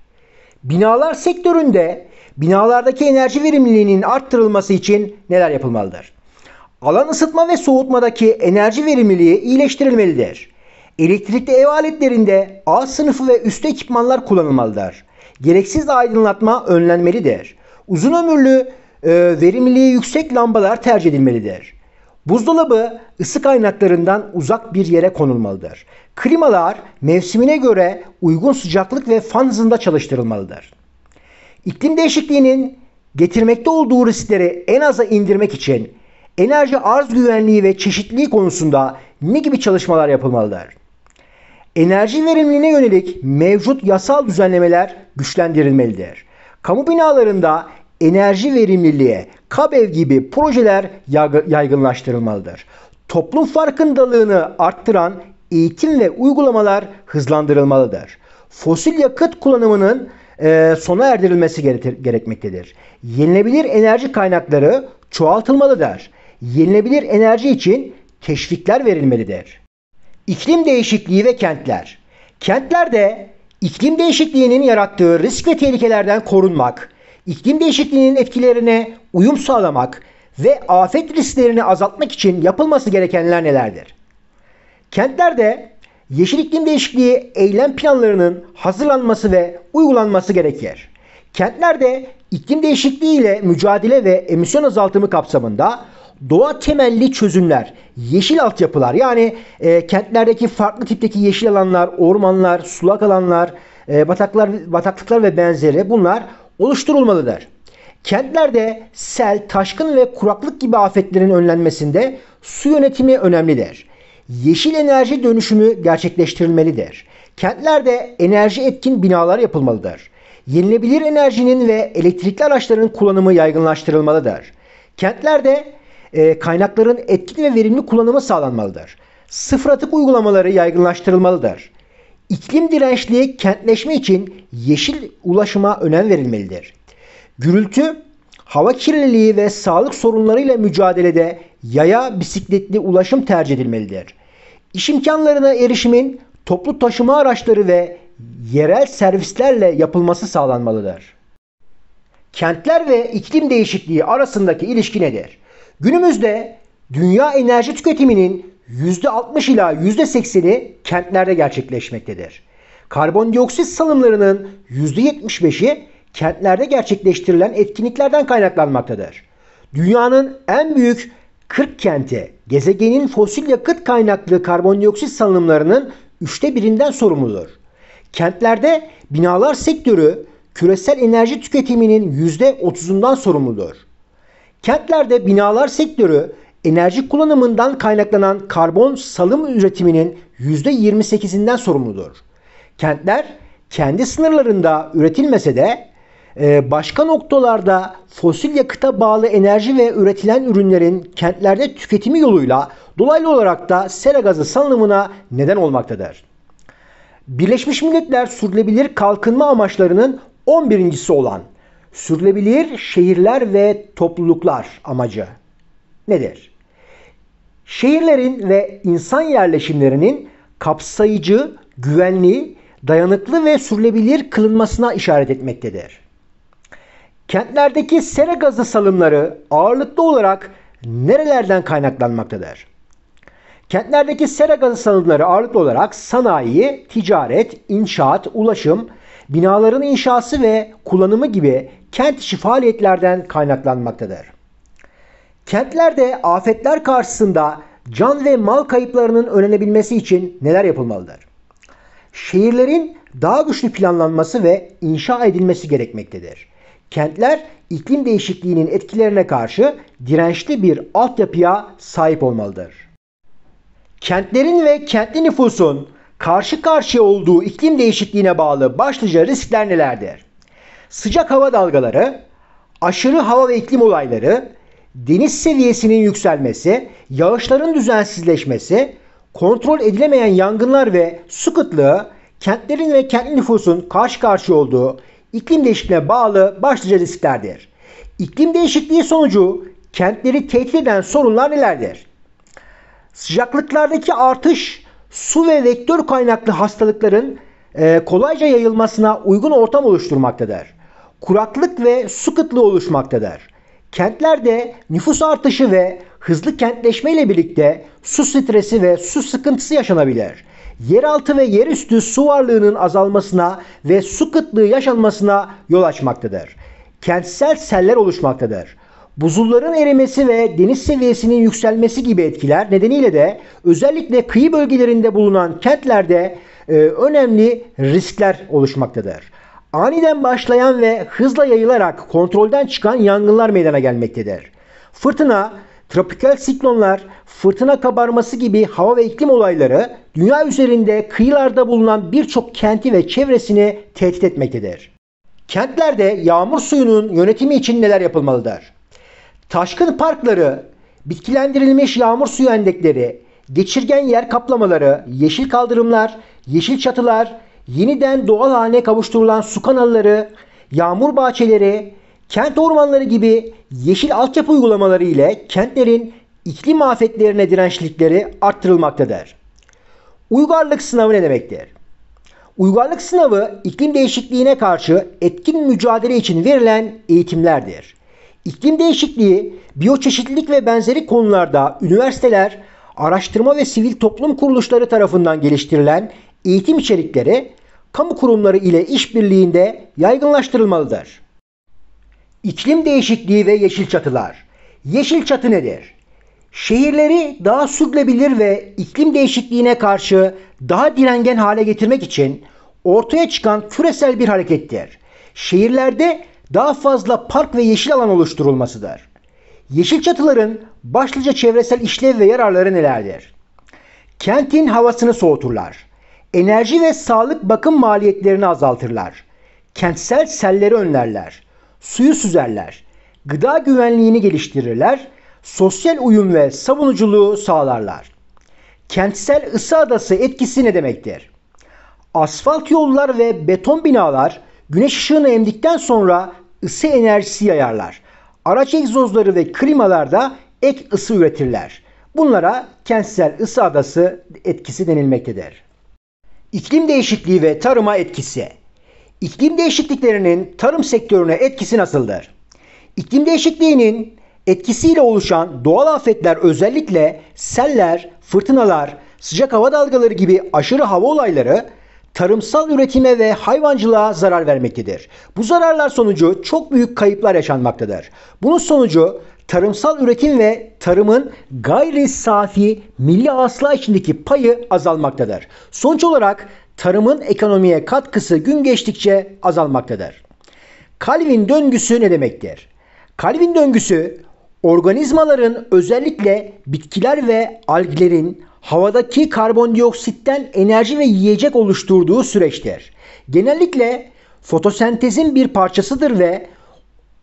Speaker 1: Binalar sektöründe binalardaki enerji verimliliğinin arttırılması için neler yapılmalıdır? Alan ısıtma ve soğutmadaki enerji verimliliği iyileştirilmelidir. Elektrikli ev aletlerinde A sınıfı ve üstü ekipmanlar kullanılmalıdır. Gereksiz aydınlatma önlenmelidir. Uzun ömürlü, e, verimliliği yüksek lambalar tercih edilmelidir. Buzdolabı ısı kaynaklarından uzak bir yere konulmalıdır. Klimalar mevsimine göre uygun sıcaklık ve fan hızında çalıştırılmalıdır. İklim değişikliğinin getirmekte olduğu riskleri en aza indirmek için enerji arz güvenliği ve çeşitliliği konusunda ne gibi çalışmalar yapılmalıdır? enerji verimliliğine yönelik mevcut yasal düzenlemeler güçlendirilmelidir. Kamu binalarında enerji verimliliğe, KABEV gibi projeler yaygınlaştırılmalıdır. Toplum farkındalığını arttıran eğitim ve uygulamalar hızlandırılmalıdır. Fosil yakıt kullanımının e, sona erdirilmesi gerekir, gerekmektedir. Yenilebilir enerji kaynakları çoğaltılmalıdır. Yenilebilir enerji için teşvikler verilmelidir. Iklim değişikliği ve kentler. Kentlerde iklim değişikliğinin yarattığı risk ve tehlikelerden korunmak, iklim değişikliğinin etkilerine uyum sağlamak ve afet risklerini azaltmak için yapılması gerekenler nelerdir? Kentlerde yeşil iklim değişikliği eylem planlarının hazırlanması ve uygulanması gerekir. Kentlerde iklim değişikliği ile mücadele ve emisyon azaltımı kapsamında doğa temelli çözümler, yeşil altyapılar yani e, kentlerdeki farklı tipteki yeşil alanlar, ormanlar, sulak alanlar, e, bataklar, bataklıklar ve benzeri bunlar oluşturulmalıdır. Kentlerde sel, taşkın ve kuraklık gibi afetlerin önlenmesinde su yönetimi önemlidir. Yeşil enerji dönüşümü gerçekleştirilmelidir. Kentlerde enerji etkin binalar yapılmalıdır. Yenilebilir enerjinin ve elektrikli araçların kullanımı yaygınlaştırılmalıdır. Kentlerde e, kaynakların etkili ve verimli kullanımı sağlanmalıdır. Sıfır atık uygulamaları yaygınlaştırılmalıdır. İklim dirençli kentleşme için yeşil ulaşıma önem verilmelidir. Gürültü, hava kirliliği ve sağlık sorunlarıyla mücadelede yaya bisikletli ulaşım tercih edilmelidir. İş imkanlarına erişimin toplu taşıma araçları ve yerel servislerle yapılması sağlanmalıdır. Kentler ve iklim değişikliği arasındaki ilişki nedir? Günümüzde dünya enerji tüketiminin %60 ila %80'i kentlerde gerçekleşmektedir. Karbondioksit salımlarının %75'i kentlerde gerçekleştirilen etkinliklerden kaynaklanmaktadır. Dünyanın en büyük 40 kenti gezegenin fosil yakıt kaynaklı karbondioksit salınımlarının üçte birinden sorumludur. Kentlerde binalar sektörü küresel enerji tüketiminin %30'undan sorumludur. Kentlerde binalar sektörü enerji kullanımından kaynaklanan karbon salım üretiminin %28'inden sorumludur. Kentler kendi sınırlarında üretilmese de e, başka noktalarda fosil yakıta bağlı enerji ve üretilen ürünlerin kentlerde tüketimi yoluyla dolaylı olarak da sera gazı salınımına neden olmaktadır. Birleşmiş Milletler sürdürülebilir kalkınma amaçlarının 11.si olan Sürülebilir şehirler ve topluluklar amacı nedir? Şehirlerin ve insan yerleşimlerinin kapsayıcı, güvenli, dayanıklı ve sürülebilir kılınmasına işaret etmektedir. Kentlerdeki sera gazı salımları ağırlıklı olarak nerelerden kaynaklanmaktadır? Kentlerdeki sera gazı salımları ağırlıklı olarak sanayi, ticaret, inşaat, ulaşım, binaların inşası ve kullanımı gibi kent işi faaliyetlerden kaynaklanmaktadır. Kentlerde afetler karşısında can ve mal kayıplarının önlenebilmesi için neler yapılmalıdır? Şehirlerin daha güçlü planlanması ve inşa edilmesi gerekmektedir. Kentler iklim değişikliğinin etkilerine karşı dirençli bir altyapıya sahip olmalıdır. Kentlerin ve kentli nüfusun karşı karşıya olduğu iklim değişikliğine bağlı başlıca riskler nelerdir? Sıcak hava dalgaları, aşırı hava ve iklim olayları, deniz seviyesinin yükselmesi, yağışların düzensizleşmesi, kontrol edilemeyen yangınlar ve su kıtlığı, kentlerin ve kentli nüfusun karşı karşıya olduğu iklim değişikliğine bağlı başlıca risklerdir. İklim değişikliği sonucu kentleri tehdit eden sorunlar nelerdir? Sıcaklıklardaki artış su ve vektör kaynaklı hastalıkların e, kolayca yayılmasına uygun ortam oluşturmaktadır. Kuraklık ve su kıtlığı oluşmaktadır. Kentlerde nüfus artışı ve hızlı kentleşme ile birlikte su stresi ve su sıkıntısı yaşanabilir. Yeraltı ve yerüstü su varlığının azalmasına ve su kıtlığı yaşanmasına yol açmaktadır. Kentsel seller oluşmaktadır. Buzulların erimesi ve deniz seviyesinin yükselmesi gibi etkiler nedeniyle de özellikle kıyı bölgelerinde bulunan kentlerde e, önemli riskler oluşmaktadır. Aniden başlayan ve hızla yayılarak kontrolden çıkan yangınlar meydana gelmektedir. Fırtına, tropikal siklonlar, fırtına kabarması gibi hava ve iklim olayları dünya üzerinde kıyılarda bulunan birçok kenti ve çevresini tehdit etmektedir. Kentlerde yağmur suyunun yönetimi için neler yapılmalıdır? Taşkın parkları, bitkilendirilmiş yağmur suyu endekleri, geçirgen yer kaplamaları, yeşil kaldırımlar, yeşil çatılar, yeniden doğal haline kavuşturulan su kanalları, yağmur bahçeleri, kent ormanları gibi yeşil altyapı uygulamaları ile kentlerin iklim afetlerine dirençlikleri arttırılmaktadır. Uygarlık sınavı ne demektir? Uygarlık sınavı iklim değişikliğine karşı etkin mücadele için verilen eğitimlerdir. İklim değişikliği, biyoçeşitlilik ve benzeri konularda üniversiteler, araştırma ve sivil toplum kuruluşları tarafından geliştirilen eğitim içerikleri kamu kurumları ile işbirliğinde yaygınlaştırılmalıdır. İklim değişikliği ve yeşil çatılar. Yeşil çatı nedir? Şehirleri daha sürdürülebilir ve iklim değişikliğine karşı daha direngen hale getirmek için ortaya çıkan küresel bir harekettir. Şehirlerde daha fazla park ve yeşil alan oluşturulmasıdır. Yeşil çatıların başlıca çevresel işlev ve yararları nelerdir? Kentin havasını soğuturlar. Enerji ve sağlık bakım maliyetlerini azaltırlar. Kentsel selleri önlerler. Suyu süzerler. Gıda güvenliğini geliştirirler. Sosyal uyum ve savunuculuğu sağlarlar. Kentsel ısı adası etkisi ne demektir? Asfalt yollar ve beton binalar güneş ışığını emdikten sonra ısı enerjisi yayarlar. Araç egzozları ve klimalarda ek ısı üretirler. Bunlara kentsel ısı adası etkisi denilmektedir. İklim değişikliği ve tarıma etkisi. İklim değişikliklerinin tarım sektörüne etkisi nasıldır? İklim değişikliğinin etkisiyle oluşan doğal afetler özellikle seller, fırtınalar, sıcak hava dalgaları gibi aşırı hava olayları tarımsal üretime ve hayvancılığa zarar vermektedir. Bu zararlar sonucu çok büyük kayıplar yaşanmaktadır. Bunun sonucu tarımsal üretim ve tarımın gayri safi milli hasıla içindeki payı azalmaktadır. Sonuç olarak tarımın ekonomiye katkısı gün geçtikçe azalmaktadır. Calvin döngüsü ne demektir? Calvin döngüsü organizmaların özellikle bitkiler ve alglerin havadaki karbondioksitten enerji ve yiyecek oluşturduğu süreçtir. Genellikle fotosentezin bir parçasıdır ve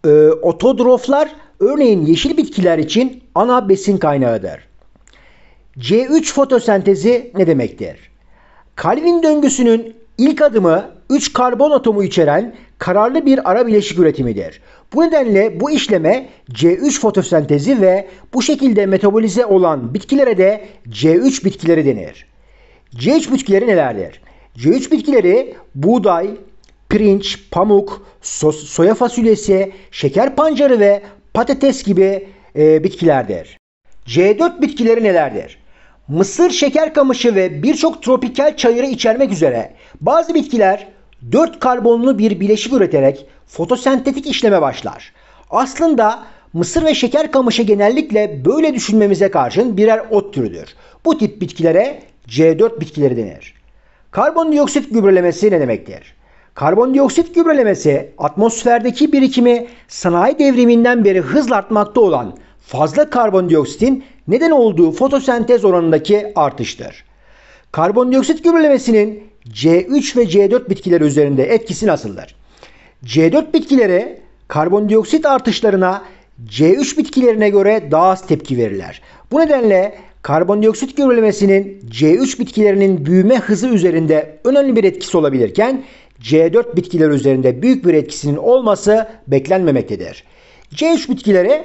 Speaker 1: e, otodroflar örneğin yeşil bitkiler için ana besin kaynağıdır. C3 fotosentezi ne demektir? Calvin döngüsünün ilk adımı 3 karbon atomu içeren kararlı bir ara bileşik üretimidir. Bu nedenle bu işleme C3 fotosentezi ve bu şekilde metabolize olan bitkilere de C3 bitkileri denir. C3 bitkileri nelerdir? C3 bitkileri buğday, pirinç, pamuk, so soya fasulyesi, şeker pancarı ve patates gibi e, bitkilerdir. C4 bitkileri nelerdir? Mısır şeker kamışı ve birçok tropikal çayırı içermek üzere bazı bitkiler 4 karbonlu bir bileşik üreterek fotosentetik işleme başlar. Aslında mısır ve şeker kamışı genellikle böyle düşünmemize karşın birer ot türüdür. Bu tip bitkilere C4 bitkileri denir. Karbondioksit gübrelemesi ne demektir? Karbondioksit gübrelemesi atmosferdeki birikimi sanayi devriminden beri hızla artmakta olan fazla karbondioksitin neden olduğu fotosentez oranındaki artıştır. Karbondioksit gübrelemesinin C3 ve C4 bitkileri üzerinde etkisi nasıldır? C4 bitkileri karbondioksit artışlarına C3 bitkilerine göre daha az tepki verirler. Bu nedenle karbondioksit gerilemesinin C3 bitkilerinin büyüme hızı üzerinde önemli bir etkisi olabilirken C4 bitkiler üzerinde büyük bir etkisinin olması beklenmemektedir. C3 bitkileri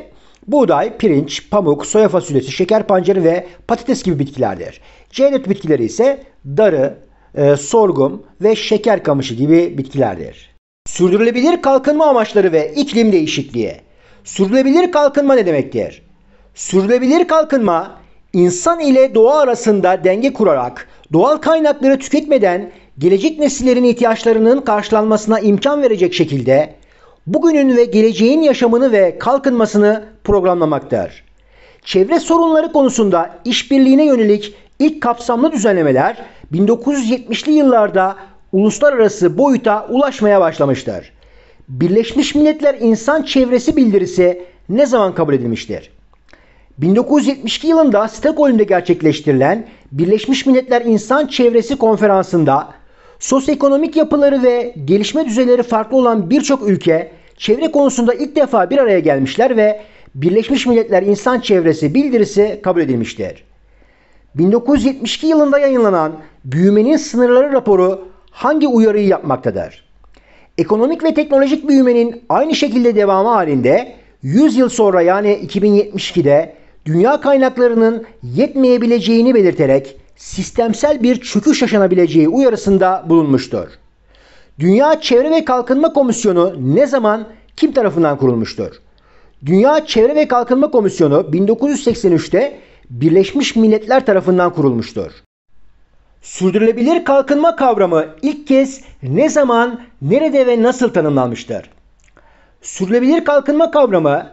Speaker 1: buğday, pirinç, pamuk, soya fasulyesi, şeker pancarı ve patates gibi bitkilerdir. C4 bitkileri ise darı, e, sorgum ve şeker kamışı gibi bitkilerdir. Sürdürülebilir kalkınma amaçları ve iklim değişikliği. Sürdürülebilir kalkınma ne demektir? Sürdürülebilir kalkınma insan ile doğa arasında denge kurarak doğal kaynakları tüketmeden gelecek nesillerin ihtiyaçlarının karşılanmasına imkan verecek şekilde bugünün ve geleceğin yaşamını ve kalkınmasını programlamaktır. Çevre sorunları konusunda işbirliğine yönelik İlk kapsamlı düzenlemeler 1970'li yıllarda uluslararası boyuta ulaşmaya başlamıştır. Birleşmiş Milletler İnsan Çevresi Bildirisi ne zaman kabul edilmiştir? 1972 yılında Stockholm'de gerçekleştirilen Birleşmiş Milletler İnsan Çevresi Konferansı'nda sosyoekonomik yapıları ve gelişme düzeyleri farklı olan birçok ülke çevre konusunda ilk defa bir araya gelmişler ve Birleşmiş Milletler İnsan Çevresi bildirisi kabul edilmiştir. 1972 yılında yayınlanan Büyümenin Sınırları raporu hangi uyarıyı yapmaktadır? Ekonomik ve teknolojik büyümenin aynı şekilde devamı halinde 100 yıl sonra yani 2072'de dünya kaynaklarının yetmeyebileceğini belirterek sistemsel bir çöküş yaşanabileceği uyarısında bulunmuştur. Dünya Çevre ve Kalkınma Komisyonu ne zaman kim tarafından kurulmuştur? Dünya Çevre ve Kalkınma Komisyonu 1983'te Birleşmiş Milletler tarafından kurulmuştur. Sürdürülebilir kalkınma kavramı ilk kez ne zaman, nerede ve nasıl tanımlanmıştır? Sürdürülebilir kalkınma kavramı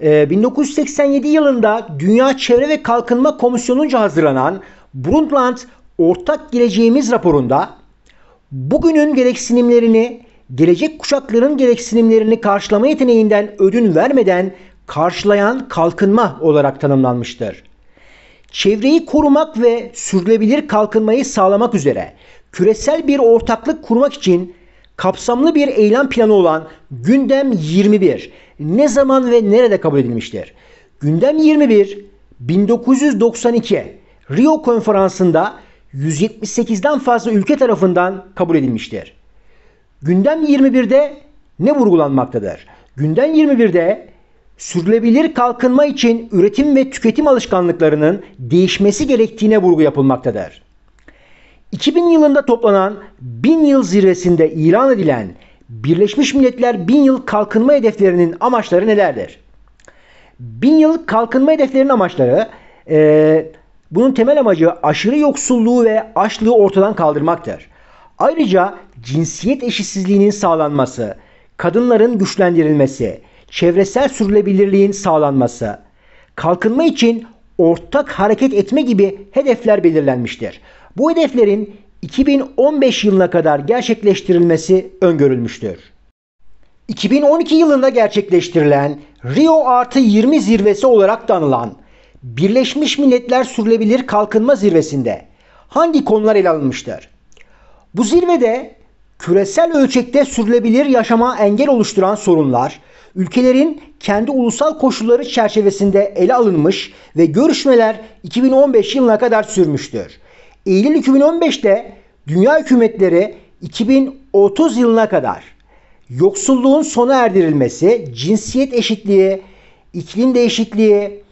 Speaker 1: 1987 e, yılında Dünya Çevre ve Kalkınma Komisyonunca hazırlanan Brundtland Ortak Geleceğimiz raporunda bugünün gereksinimlerini gelecek kuşakların gereksinimlerini karşılama yeteneğinden ödün vermeden karşılayan kalkınma olarak tanımlanmıştır çevreyi korumak ve sürdürülebilir kalkınmayı sağlamak üzere küresel bir ortaklık kurmak için kapsamlı bir eylem planı olan Gündem 21 ne zaman ve nerede kabul edilmiştir? Gündem 21 1992 Rio Konferansı'nda 178'den fazla ülke tarafından kabul edilmiştir. Gündem 21'de ne vurgulanmaktadır? Gündem 21'de Sürülebilir kalkınma için üretim ve tüketim alışkanlıklarının değişmesi gerektiğine vurgu yapılmaktadır. 2000 yılında toplanan 1000 yıl zirvesinde ilan edilen Birleşmiş Milletler 1000 yıl kalkınma hedeflerinin amaçları nelerdir? 1000 yıl kalkınma hedeflerinin amaçları e, bunun temel amacı aşırı yoksulluğu ve açlığı ortadan kaldırmaktır. Ayrıca cinsiyet eşitsizliğinin sağlanması, kadınların güçlendirilmesi, çevresel sürülebilirliğin sağlanması, kalkınma için ortak hareket etme gibi hedefler belirlenmiştir. Bu hedeflerin 2015 yılına kadar gerçekleştirilmesi öngörülmüştür. 2012 yılında gerçekleştirilen Rio artı 20 zirvesi olarak da anılan Birleşmiş Milletler Sürülebilir Kalkınma Zirvesi'nde hangi konular ele alınmıştır? Bu zirvede küresel ölçekte sürülebilir yaşama engel oluşturan sorunlar, ülkelerin kendi ulusal koşulları çerçevesinde ele alınmış ve görüşmeler 2015 yılına kadar sürmüştür. Eylül 2015'te dünya hükümetleri 2030 yılına kadar yoksulluğun sona erdirilmesi, cinsiyet eşitliği, iklim değişikliği,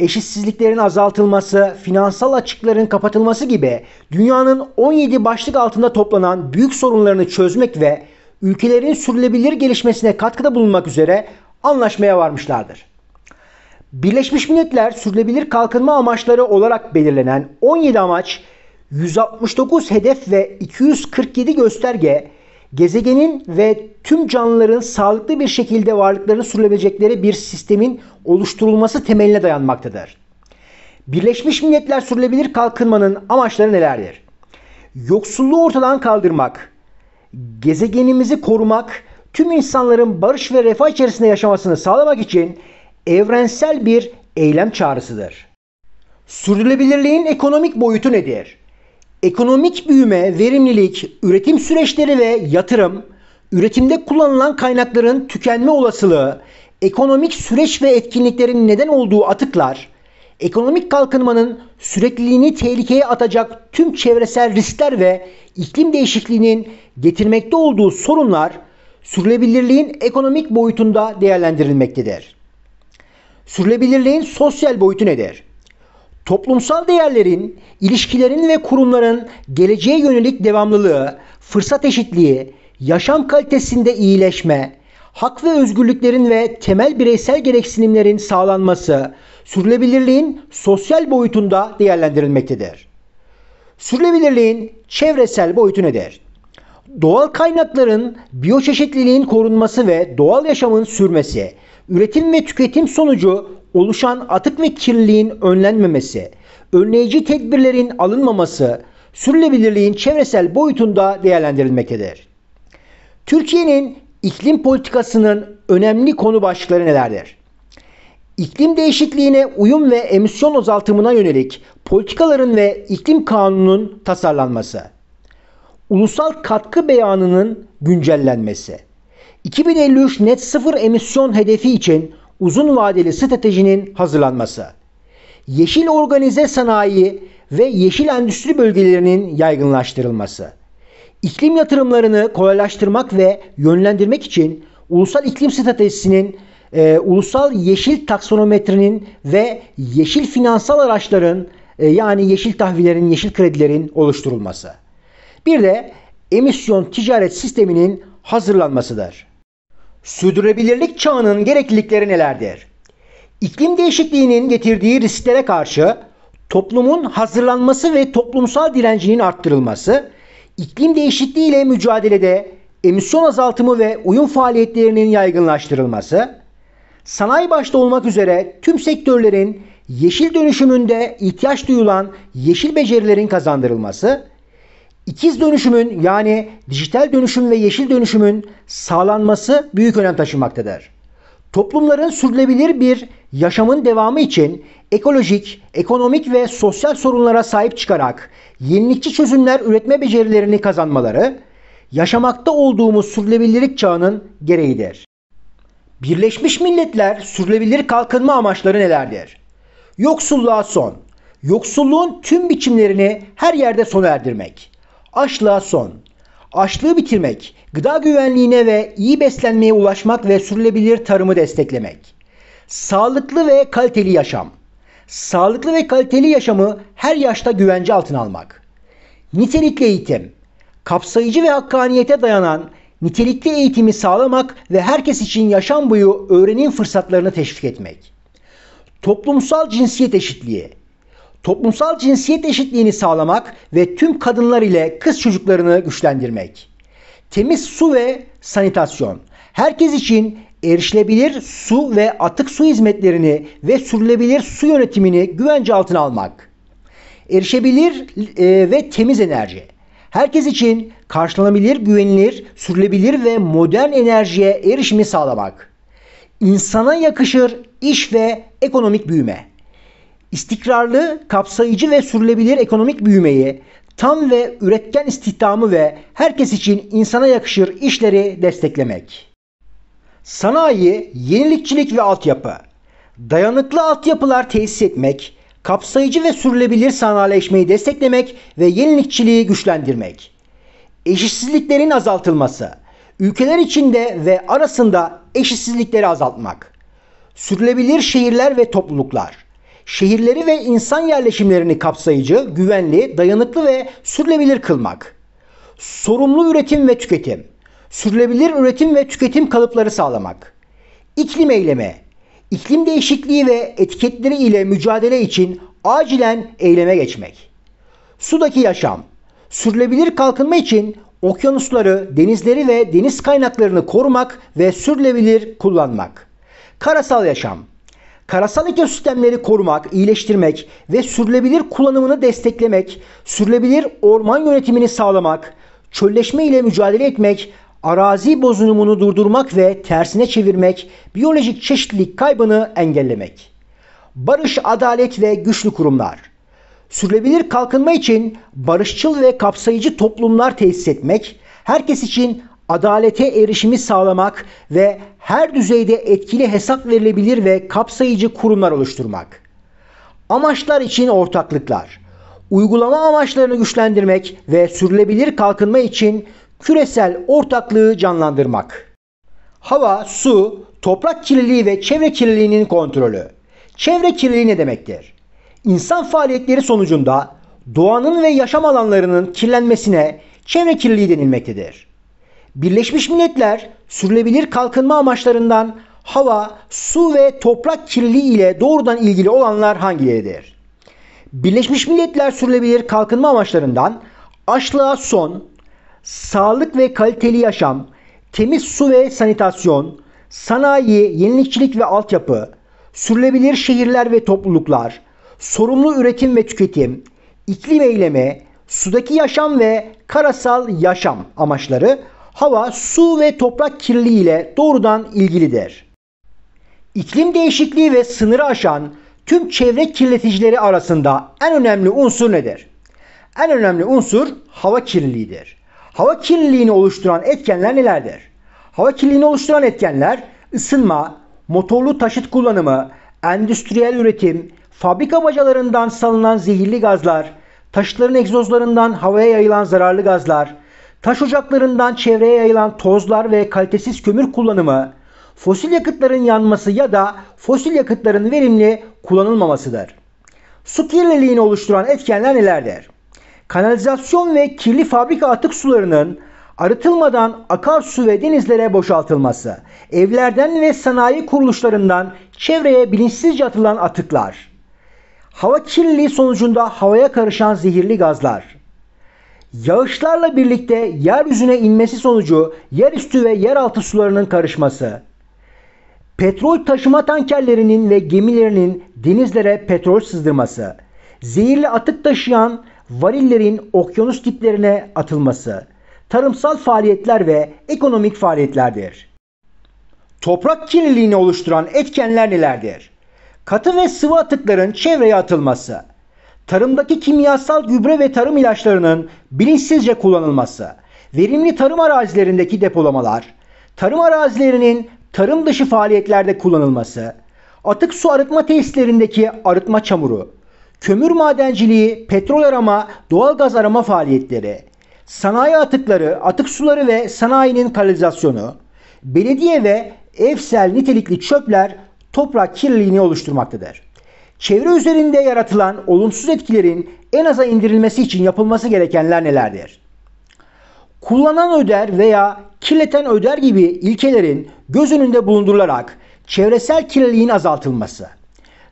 Speaker 1: eşitsizliklerin azaltılması, finansal açıkların kapatılması gibi dünyanın 17 başlık altında toplanan büyük sorunlarını çözmek ve ülkelerin sürülebilir gelişmesine katkıda bulunmak üzere anlaşmaya varmışlardır. Birleşmiş Milletler Sürülebilir Kalkınma Amaçları olarak belirlenen 17 amaç, 169 hedef ve 247 gösterge gezegenin ve tüm canlıların sağlıklı bir şekilde varlıklarını sürdürebilecekleri bir sistemin oluşturulması temeline dayanmaktadır. Birleşmiş Milletler Sürülebilir Kalkınmanın amaçları nelerdir? Yoksulluğu ortadan kaldırmak, gezegenimizi korumak, tüm insanların barış ve refah içerisinde yaşamasını sağlamak için evrensel bir eylem çağrısıdır. Sürdürülebilirliğin ekonomik boyutu nedir? ekonomik büyüme, verimlilik, üretim süreçleri ve yatırım, üretimde kullanılan kaynakların tükenme olasılığı, ekonomik süreç ve etkinliklerin neden olduğu atıklar, ekonomik kalkınmanın sürekliliğini tehlikeye atacak tüm çevresel riskler ve iklim değişikliğinin getirmekte olduğu sorunlar sürülebilirliğin ekonomik boyutunda değerlendirilmektedir. Sürülebilirliğin sosyal boyutu nedir? toplumsal değerlerin, ilişkilerin ve kurumların geleceğe yönelik devamlılığı, fırsat eşitliği, yaşam kalitesinde iyileşme, hak ve özgürlüklerin ve temel bireysel gereksinimlerin sağlanması, sürülebilirliğin sosyal boyutunda değerlendirilmektedir. Sürülebilirliğin çevresel boyutu nedir? Doğal kaynakların biyoçeşitliliğin korunması ve doğal yaşamın sürmesi, üretim ve tüketim sonucu oluşan atık ve kirliliğin önlenmemesi, önleyici tedbirlerin alınmaması, sürülebilirliğin çevresel boyutunda değerlendirilmektedir. Türkiye'nin iklim politikasının önemli konu başlıkları nelerdir? İklim değişikliğine uyum ve emisyon azaltımına yönelik politikaların ve iklim kanununun tasarlanması. Ulusal katkı beyanının güncellenmesi. 2053 net sıfır emisyon hedefi için uzun vadeli stratejinin hazırlanması. Yeşil organize sanayi ve yeşil endüstri bölgelerinin yaygınlaştırılması. İklim yatırımlarını kolaylaştırmak ve yönlendirmek için ulusal iklim stratejisinin e, ulusal yeşil taksonometrinin ve yeşil finansal araçların e, yani yeşil tahvillerin, yeşil kredilerin oluşturulması. Bir de emisyon ticaret sisteminin hazırlanmasıdır. Sürdürülebilirlik çağının gereklilikleri nelerdir? İklim değişikliğinin getirdiği risklere karşı toplumun hazırlanması ve toplumsal direncinin arttırılması, iklim değişikliği ile mücadelede emisyon azaltımı ve uyum faaliyetlerinin yaygınlaştırılması, sanayi başta olmak üzere tüm sektörlerin yeşil dönüşümünde ihtiyaç duyulan yeşil becerilerin kazandırılması, İkiz dönüşümün yani dijital dönüşüm ve yeşil dönüşümün sağlanması büyük önem taşımaktadır. Toplumların sürdürülebilir bir yaşamın devamı için ekolojik, ekonomik ve sosyal sorunlara sahip çıkarak yenilikçi çözümler üretme becerilerini kazanmaları yaşamakta olduğumuz sürdürülebilirlik çağının gereğidir. Birleşmiş Milletler sürdürülebilir kalkınma amaçları nelerdir? Yoksulluğa son. Yoksulluğun tüm biçimlerini her yerde sona erdirmek Açlığa son. Açlığı bitirmek, gıda güvenliğine ve iyi beslenmeye ulaşmak ve sürülebilir tarımı desteklemek. Sağlıklı ve kaliteli yaşam. Sağlıklı ve kaliteli yaşamı her yaşta güvence altına almak. Nitelikli eğitim. Kapsayıcı ve hakkaniyete dayanan nitelikli eğitimi sağlamak ve herkes için yaşam boyu öğrenim fırsatlarını teşvik etmek. Toplumsal cinsiyet eşitliği toplumsal cinsiyet eşitliğini sağlamak ve tüm kadınlar ile kız çocuklarını güçlendirmek. Temiz su ve sanitasyon. Herkes için erişilebilir su ve atık su hizmetlerini ve sürülebilir su yönetimini güvence altına almak. Erişebilir e, ve temiz enerji. Herkes için karşılanabilir, güvenilir, sürülebilir ve modern enerjiye erişimi sağlamak. İnsana yakışır iş ve ekonomik büyüme istikrarlı, kapsayıcı ve sürülebilir ekonomik büyümeyi, tam ve üretken istihdamı ve herkes için insana yakışır işleri desteklemek. Sanayi, yenilikçilik ve altyapı. Dayanıklı altyapılar tesis etmek, kapsayıcı ve sürülebilir sanayileşmeyi desteklemek ve yenilikçiliği güçlendirmek. Eşitsizliklerin azaltılması. Ülkeler içinde ve arasında eşitsizlikleri azaltmak. Sürülebilir şehirler ve topluluklar şehirleri ve insan yerleşimlerini kapsayıcı, güvenli, dayanıklı ve sürülebilir kılmak. Sorumlu üretim ve tüketim. Sürülebilir üretim ve tüketim kalıpları sağlamak. İklim eyleme. İklim değişikliği ve etiketleri ile mücadele için acilen eyleme geçmek. Sudaki yaşam. Sürülebilir kalkınma için okyanusları, denizleri ve deniz kaynaklarını korumak ve sürülebilir kullanmak. Karasal yaşam Karasal ekosistemleri korumak, iyileştirmek ve sürülebilir kullanımını desteklemek, sürülebilir orman yönetimini sağlamak, çölleşme ile mücadele etmek, arazi bozulumunu durdurmak ve tersine çevirmek, biyolojik çeşitlilik kaybını engellemek. Barış, adalet ve güçlü kurumlar. Sürülebilir kalkınma için barışçıl ve kapsayıcı toplumlar tesis etmek, herkes için adalete erişimi sağlamak ve her düzeyde etkili hesap verilebilir ve kapsayıcı kurumlar oluşturmak. Amaçlar için ortaklıklar. Uygulama amaçlarını güçlendirmek ve sürülebilir kalkınma için küresel ortaklığı canlandırmak. Hava, su, toprak kirliliği ve çevre kirliliğinin kontrolü. Çevre kirliliği ne demektir? İnsan faaliyetleri sonucunda doğanın ve yaşam alanlarının kirlenmesine çevre kirliliği denilmektedir. Birleşmiş Milletler sürülebilir kalkınma amaçlarından hava, su ve toprak kirliliği ile doğrudan ilgili olanlar hangileridir? Birleşmiş Milletler sürülebilir kalkınma amaçlarından açlığa son, sağlık ve kaliteli yaşam, temiz su ve sanitasyon, sanayi, yenilikçilik ve altyapı, sürülebilir şehirler ve topluluklar, sorumlu üretim ve tüketim, iklim eylemi, sudaki yaşam ve karasal yaşam amaçları hava, su ve toprak kirliliği ile doğrudan ilgilidir. İklim değişikliği ve sınırı aşan tüm çevre kirleticileri arasında en önemli unsur nedir? En önemli unsur hava kirliliğidir. Hava kirliliğini oluşturan etkenler nelerdir? Hava kirliliğini oluşturan etkenler ısınma, motorlu taşıt kullanımı, endüstriyel üretim, fabrika bacalarından salınan zehirli gazlar, taşıtların egzozlarından havaya yayılan zararlı gazlar, Taş ocaklarından çevreye yayılan tozlar ve kalitesiz kömür kullanımı, fosil yakıtların yanması ya da fosil yakıtların verimli kullanılmamasıdır. Su kirliliğini oluşturan etkenler nelerdir? Kanalizasyon ve kirli fabrika atık sularının arıtılmadan akarsu ve denizlere boşaltılması, evlerden ve sanayi kuruluşlarından çevreye bilinçsizce atılan atıklar, hava kirliliği sonucunda havaya karışan zehirli gazlar, Yağışlarla birlikte yeryüzüne inmesi sonucu yerüstü ve yeraltı sularının karışması. Petrol taşıma tankerlerinin ve gemilerinin denizlere petrol sızdırması. Zehirli atık taşıyan varillerin okyanus diplerine atılması. Tarımsal faaliyetler ve ekonomik faaliyetlerdir. Toprak kirliliğini oluşturan etkenler nelerdir? Katı ve sıvı atıkların çevreye atılması tarımdaki kimyasal gübre ve tarım ilaçlarının bilinçsizce kullanılması, verimli tarım arazilerindeki depolamalar, tarım arazilerinin tarım dışı faaliyetlerde kullanılması, atık su arıtma tesislerindeki arıtma çamuru, kömür madenciliği, petrol arama, doğal gaz arama faaliyetleri, sanayi atıkları, atık suları ve sanayinin kanalizasyonu, belediye ve evsel nitelikli çöpler toprak kirliliğini oluşturmaktadır. Çevre üzerinde yaratılan olumsuz etkilerin en aza indirilmesi için yapılması gerekenler nelerdir? Kullanan öder veya kirleten öder gibi ilkelerin göz önünde bulundurularak çevresel kirliliğin azaltılması,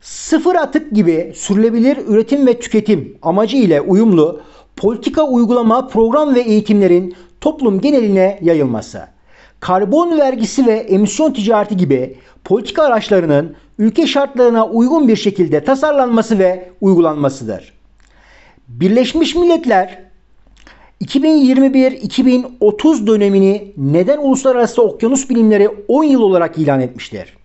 Speaker 1: sıfır atık gibi sürülebilir üretim ve tüketim amacı ile uyumlu politika uygulama program ve eğitimlerin toplum geneline yayılması, karbon vergisi ve emisyon ticareti gibi politika araçlarının ülke şartlarına uygun bir şekilde tasarlanması ve uygulanmasıdır. Birleşmiş Milletler 2021-2030 dönemini neden uluslararası okyanus bilimleri 10 yıl olarak ilan etmiştir?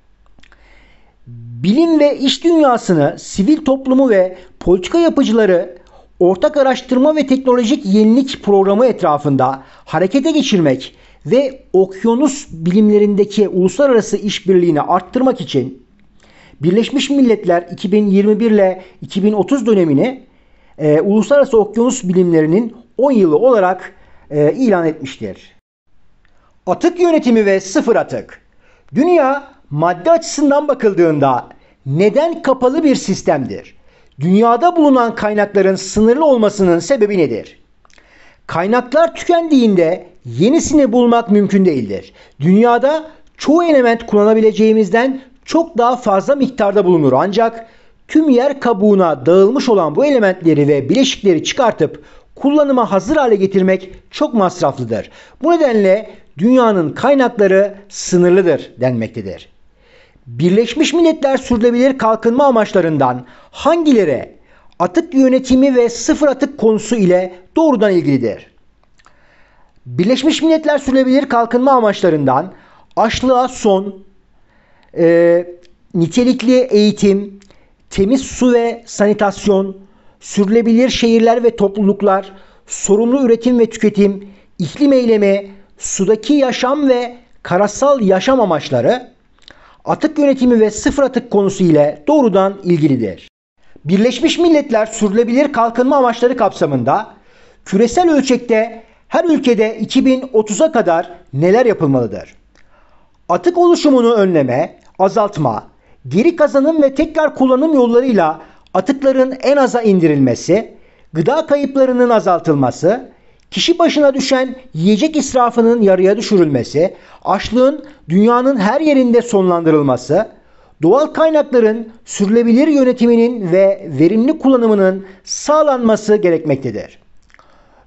Speaker 1: Bilim ve iş dünyasını, sivil toplumu ve politika yapıcıları ortak araştırma ve teknolojik yenilik programı etrafında harekete geçirmek ve okyanus bilimlerindeki uluslararası işbirliğini arttırmak için Birleşmiş Milletler 2021 ile 2030 dönemini e, uluslararası okyanus bilimlerinin 10 yılı olarak e, ilan etmiştir. Atık yönetimi ve sıfır atık. Dünya madde açısından bakıldığında neden kapalı bir sistemdir? Dünyada bulunan kaynakların sınırlı olmasının sebebi nedir? Kaynaklar tükendiğinde yenisini bulmak mümkün değildir. Dünyada çoğu element kullanabileceğimizden çok daha fazla miktarda bulunur ancak tüm yer kabuğuna dağılmış olan bu elementleri ve bileşikleri çıkartıp kullanıma hazır hale getirmek çok masraflıdır. Bu nedenle dünyanın kaynakları sınırlıdır denmektedir. Birleşmiş Milletler sürdürülebilir kalkınma amaçlarından hangileri atık yönetimi ve sıfır atık konusu ile doğrudan ilgilidir? Birleşmiş Milletler sürdürülebilir kalkınma amaçlarından açlığa son, e, nitelikli eğitim, temiz su ve sanitasyon, sürülebilir şehirler ve topluluklar, sorumlu üretim ve tüketim, iklim eylemi, sudaki yaşam ve karasal yaşam amaçları atık yönetimi ve sıfır atık konusu ile doğrudan ilgilidir. Birleşmiş Milletler Sürülebilir Kalkınma Amaçları kapsamında küresel ölçekte her ülkede 2030'a kadar neler yapılmalıdır? atık oluşumunu önleme, azaltma, geri kazanım ve tekrar kullanım yollarıyla atıkların en aza indirilmesi, gıda kayıplarının azaltılması, kişi başına düşen yiyecek israfının yarıya düşürülmesi, açlığın dünyanın her yerinde sonlandırılması, doğal kaynakların sürülebilir yönetiminin ve verimli kullanımının sağlanması gerekmektedir.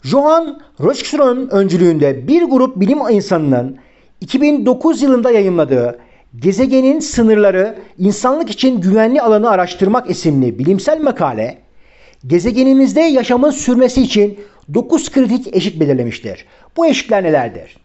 Speaker 1: Johan Rochström öncülüğünde bir grup bilim insanının 2009 yılında yayınladığı Gezegenin Sınırları İnsanlık İçin Güvenli Alanı Araştırmak isimli bilimsel makale, gezegenimizde yaşamın sürmesi için 9 kritik eşik belirlemiştir. Bu eşikler nelerdir?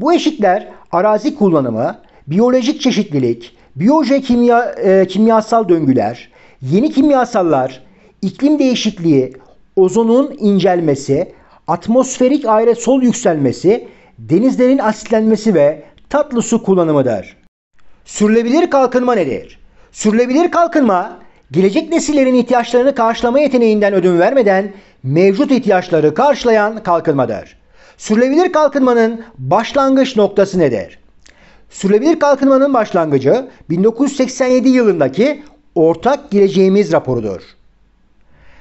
Speaker 1: Bu eşikler arazi kullanımı, biyolojik çeşitlilik, biyojekimya e, kimyasal döngüler, yeni kimyasallar, iklim değişikliği, ozonun incelmesi, atmosferik aerosol yükselmesi denizlerin asitlenmesi ve tatlı su kullanımıdır. Sürülebilir kalkınma nedir? Sürülebilir kalkınma, gelecek nesillerin ihtiyaçlarını karşılama yeteneğinden ödün vermeden mevcut ihtiyaçları karşılayan kalkınmadır. Sürülebilir kalkınmanın başlangıç noktası nedir? Sürülebilir kalkınmanın başlangıcı 1987 yılındaki Ortak Geleceğimiz raporudur.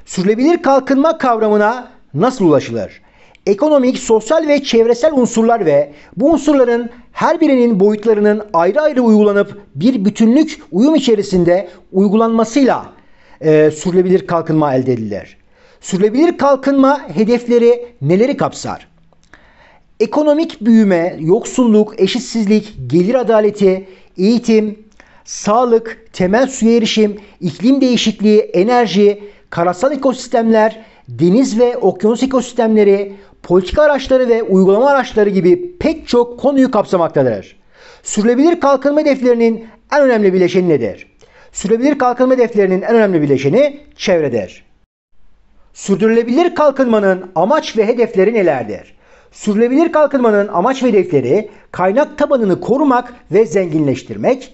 Speaker 1: Sürülebilir kalkınma kavramına nasıl ulaşılır? ekonomik, sosyal ve çevresel unsurlar ve bu unsurların her birinin boyutlarının ayrı ayrı uygulanıp bir bütünlük uyum içerisinde uygulanmasıyla e, sürülebilir kalkınma elde edilir. Sürülebilir kalkınma hedefleri neleri kapsar? Ekonomik büyüme, yoksulluk, eşitsizlik, gelir adaleti, eğitim, sağlık, temel suya erişim, iklim değişikliği, enerji, karasal ekosistemler, deniz ve okyanus ekosistemleri, politika araçları ve uygulama araçları gibi pek çok konuyu kapsamaktadır. Sürülebilir kalkınma hedeflerinin en önemli bileşeni nedir? Sürülebilir kalkınma hedeflerinin en önemli bileşeni çevredir. Sürdürülebilir kalkınmanın amaç ve hedefleri nelerdir? Sürülebilir kalkınmanın amaç ve hedefleri kaynak tabanını korumak ve zenginleştirmek,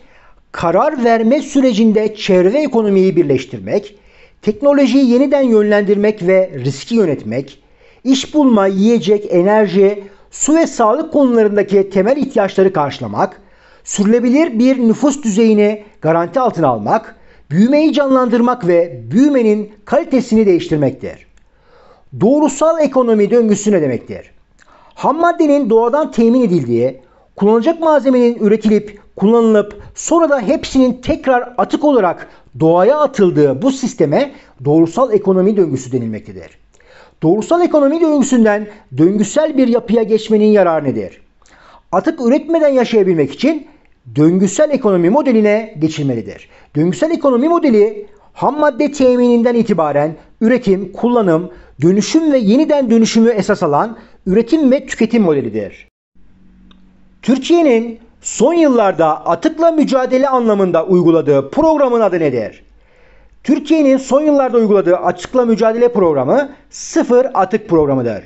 Speaker 1: karar verme sürecinde çevre ve ekonomiyi birleştirmek, teknolojiyi yeniden yönlendirmek ve riski yönetmek, iş bulma, yiyecek, enerji, su ve sağlık konularındaki temel ihtiyaçları karşılamak, sürülebilir bir nüfus düzeyini garanti altına almak, büyümeyi canlandırmak ve büyümenin kalitesini değiştirmektir. Doğrusal ekonomi döngüsü ne demektir? Ham maddenin doğadan temin edildiği, kullanacak malzemenin üretilip, kullanılıp sonra da hepsinin tekrar atık olarak doğaya atıldığı bu sisteme doğrusal ekonomi döngüsü denilmektedir. Doğrusal ekonomi döngüsünden döngüsel bir yapıya geçmenin yararı nedir? Atık üretmeden yaşayabilmek için döngüsel ekonomi modeline geçilmelidir. Döngüsel ekonomi modeli ham madde temininden itibaren üretim, kullanım, dönüşüm ve yeniden dönüşümü esas alan üretim ve tüketim modelidir. Türkiye'nin son yıllarda atıkla mücadele anlamında uyguladığı programın adı nedir? Türkiye'nin son yıllarda uyguladığı açıkla mücadele programı sıfır atık programıdır.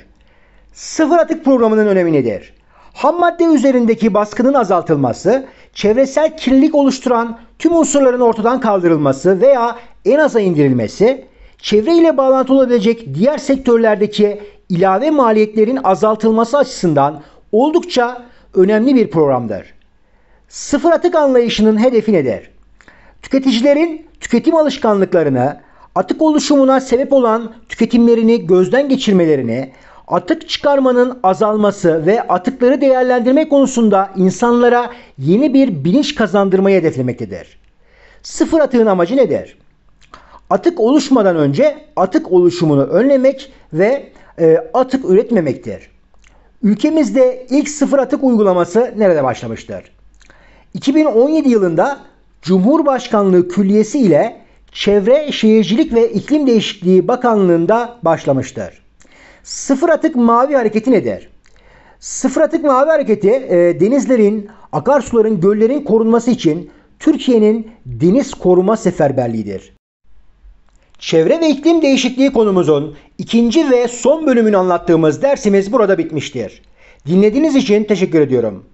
Speaker 1: Sıfır atık programının önemi nedir? Ham madde üzerindeki baskının azaltılması, çevresel kirlilik oluşturan tüm unsurların ortadan kaldırılması veya en aza indirilmesi, çevre ile bağlantılı olabilecek diğer sektörlerdeki ilave maliyetlerin azaltılması açısından oldukça önemli bir programdır. Sıfır atık anlayışının hedefi nedir? Tüketicilerin tüketim alışkanlıklarına, atık oluşumuna sebep olan tüketimlerini gözden geçirmelerini, atık çıkarmanın azalması ve atıkları değerlendirme konusunda insanlara yeni bir bilinç kazandırmayı hedeflemektedir. Sıfır atığın amacı nedir? Atık oluşmadan önce atık oluşumunu önlemek ve e, atık üretmemektir. Ülkemizde ilk sıfır atık uygulaması nerede başlamıştır? 2017 yılında Cumhurbaşkanlığı Külliyesi ile Çevre Şehircilik ve İklim Değişikliği Bakanlığı'nda başlamıştır. Sıfır Atık Mavi Hareketi nedir? Sıfır Atık Mavi Hareketi e, denizlerin, akarsuların, göllerin korunması için Türkiye'nin deniz koruma seferberliğidir. Çevre ve iklim değişikliği konumuzun ikinci ve son bölümünü anlattığımız dersimiz burada bitmiştir. Dinlediğiniz için teşekkür ediyorum.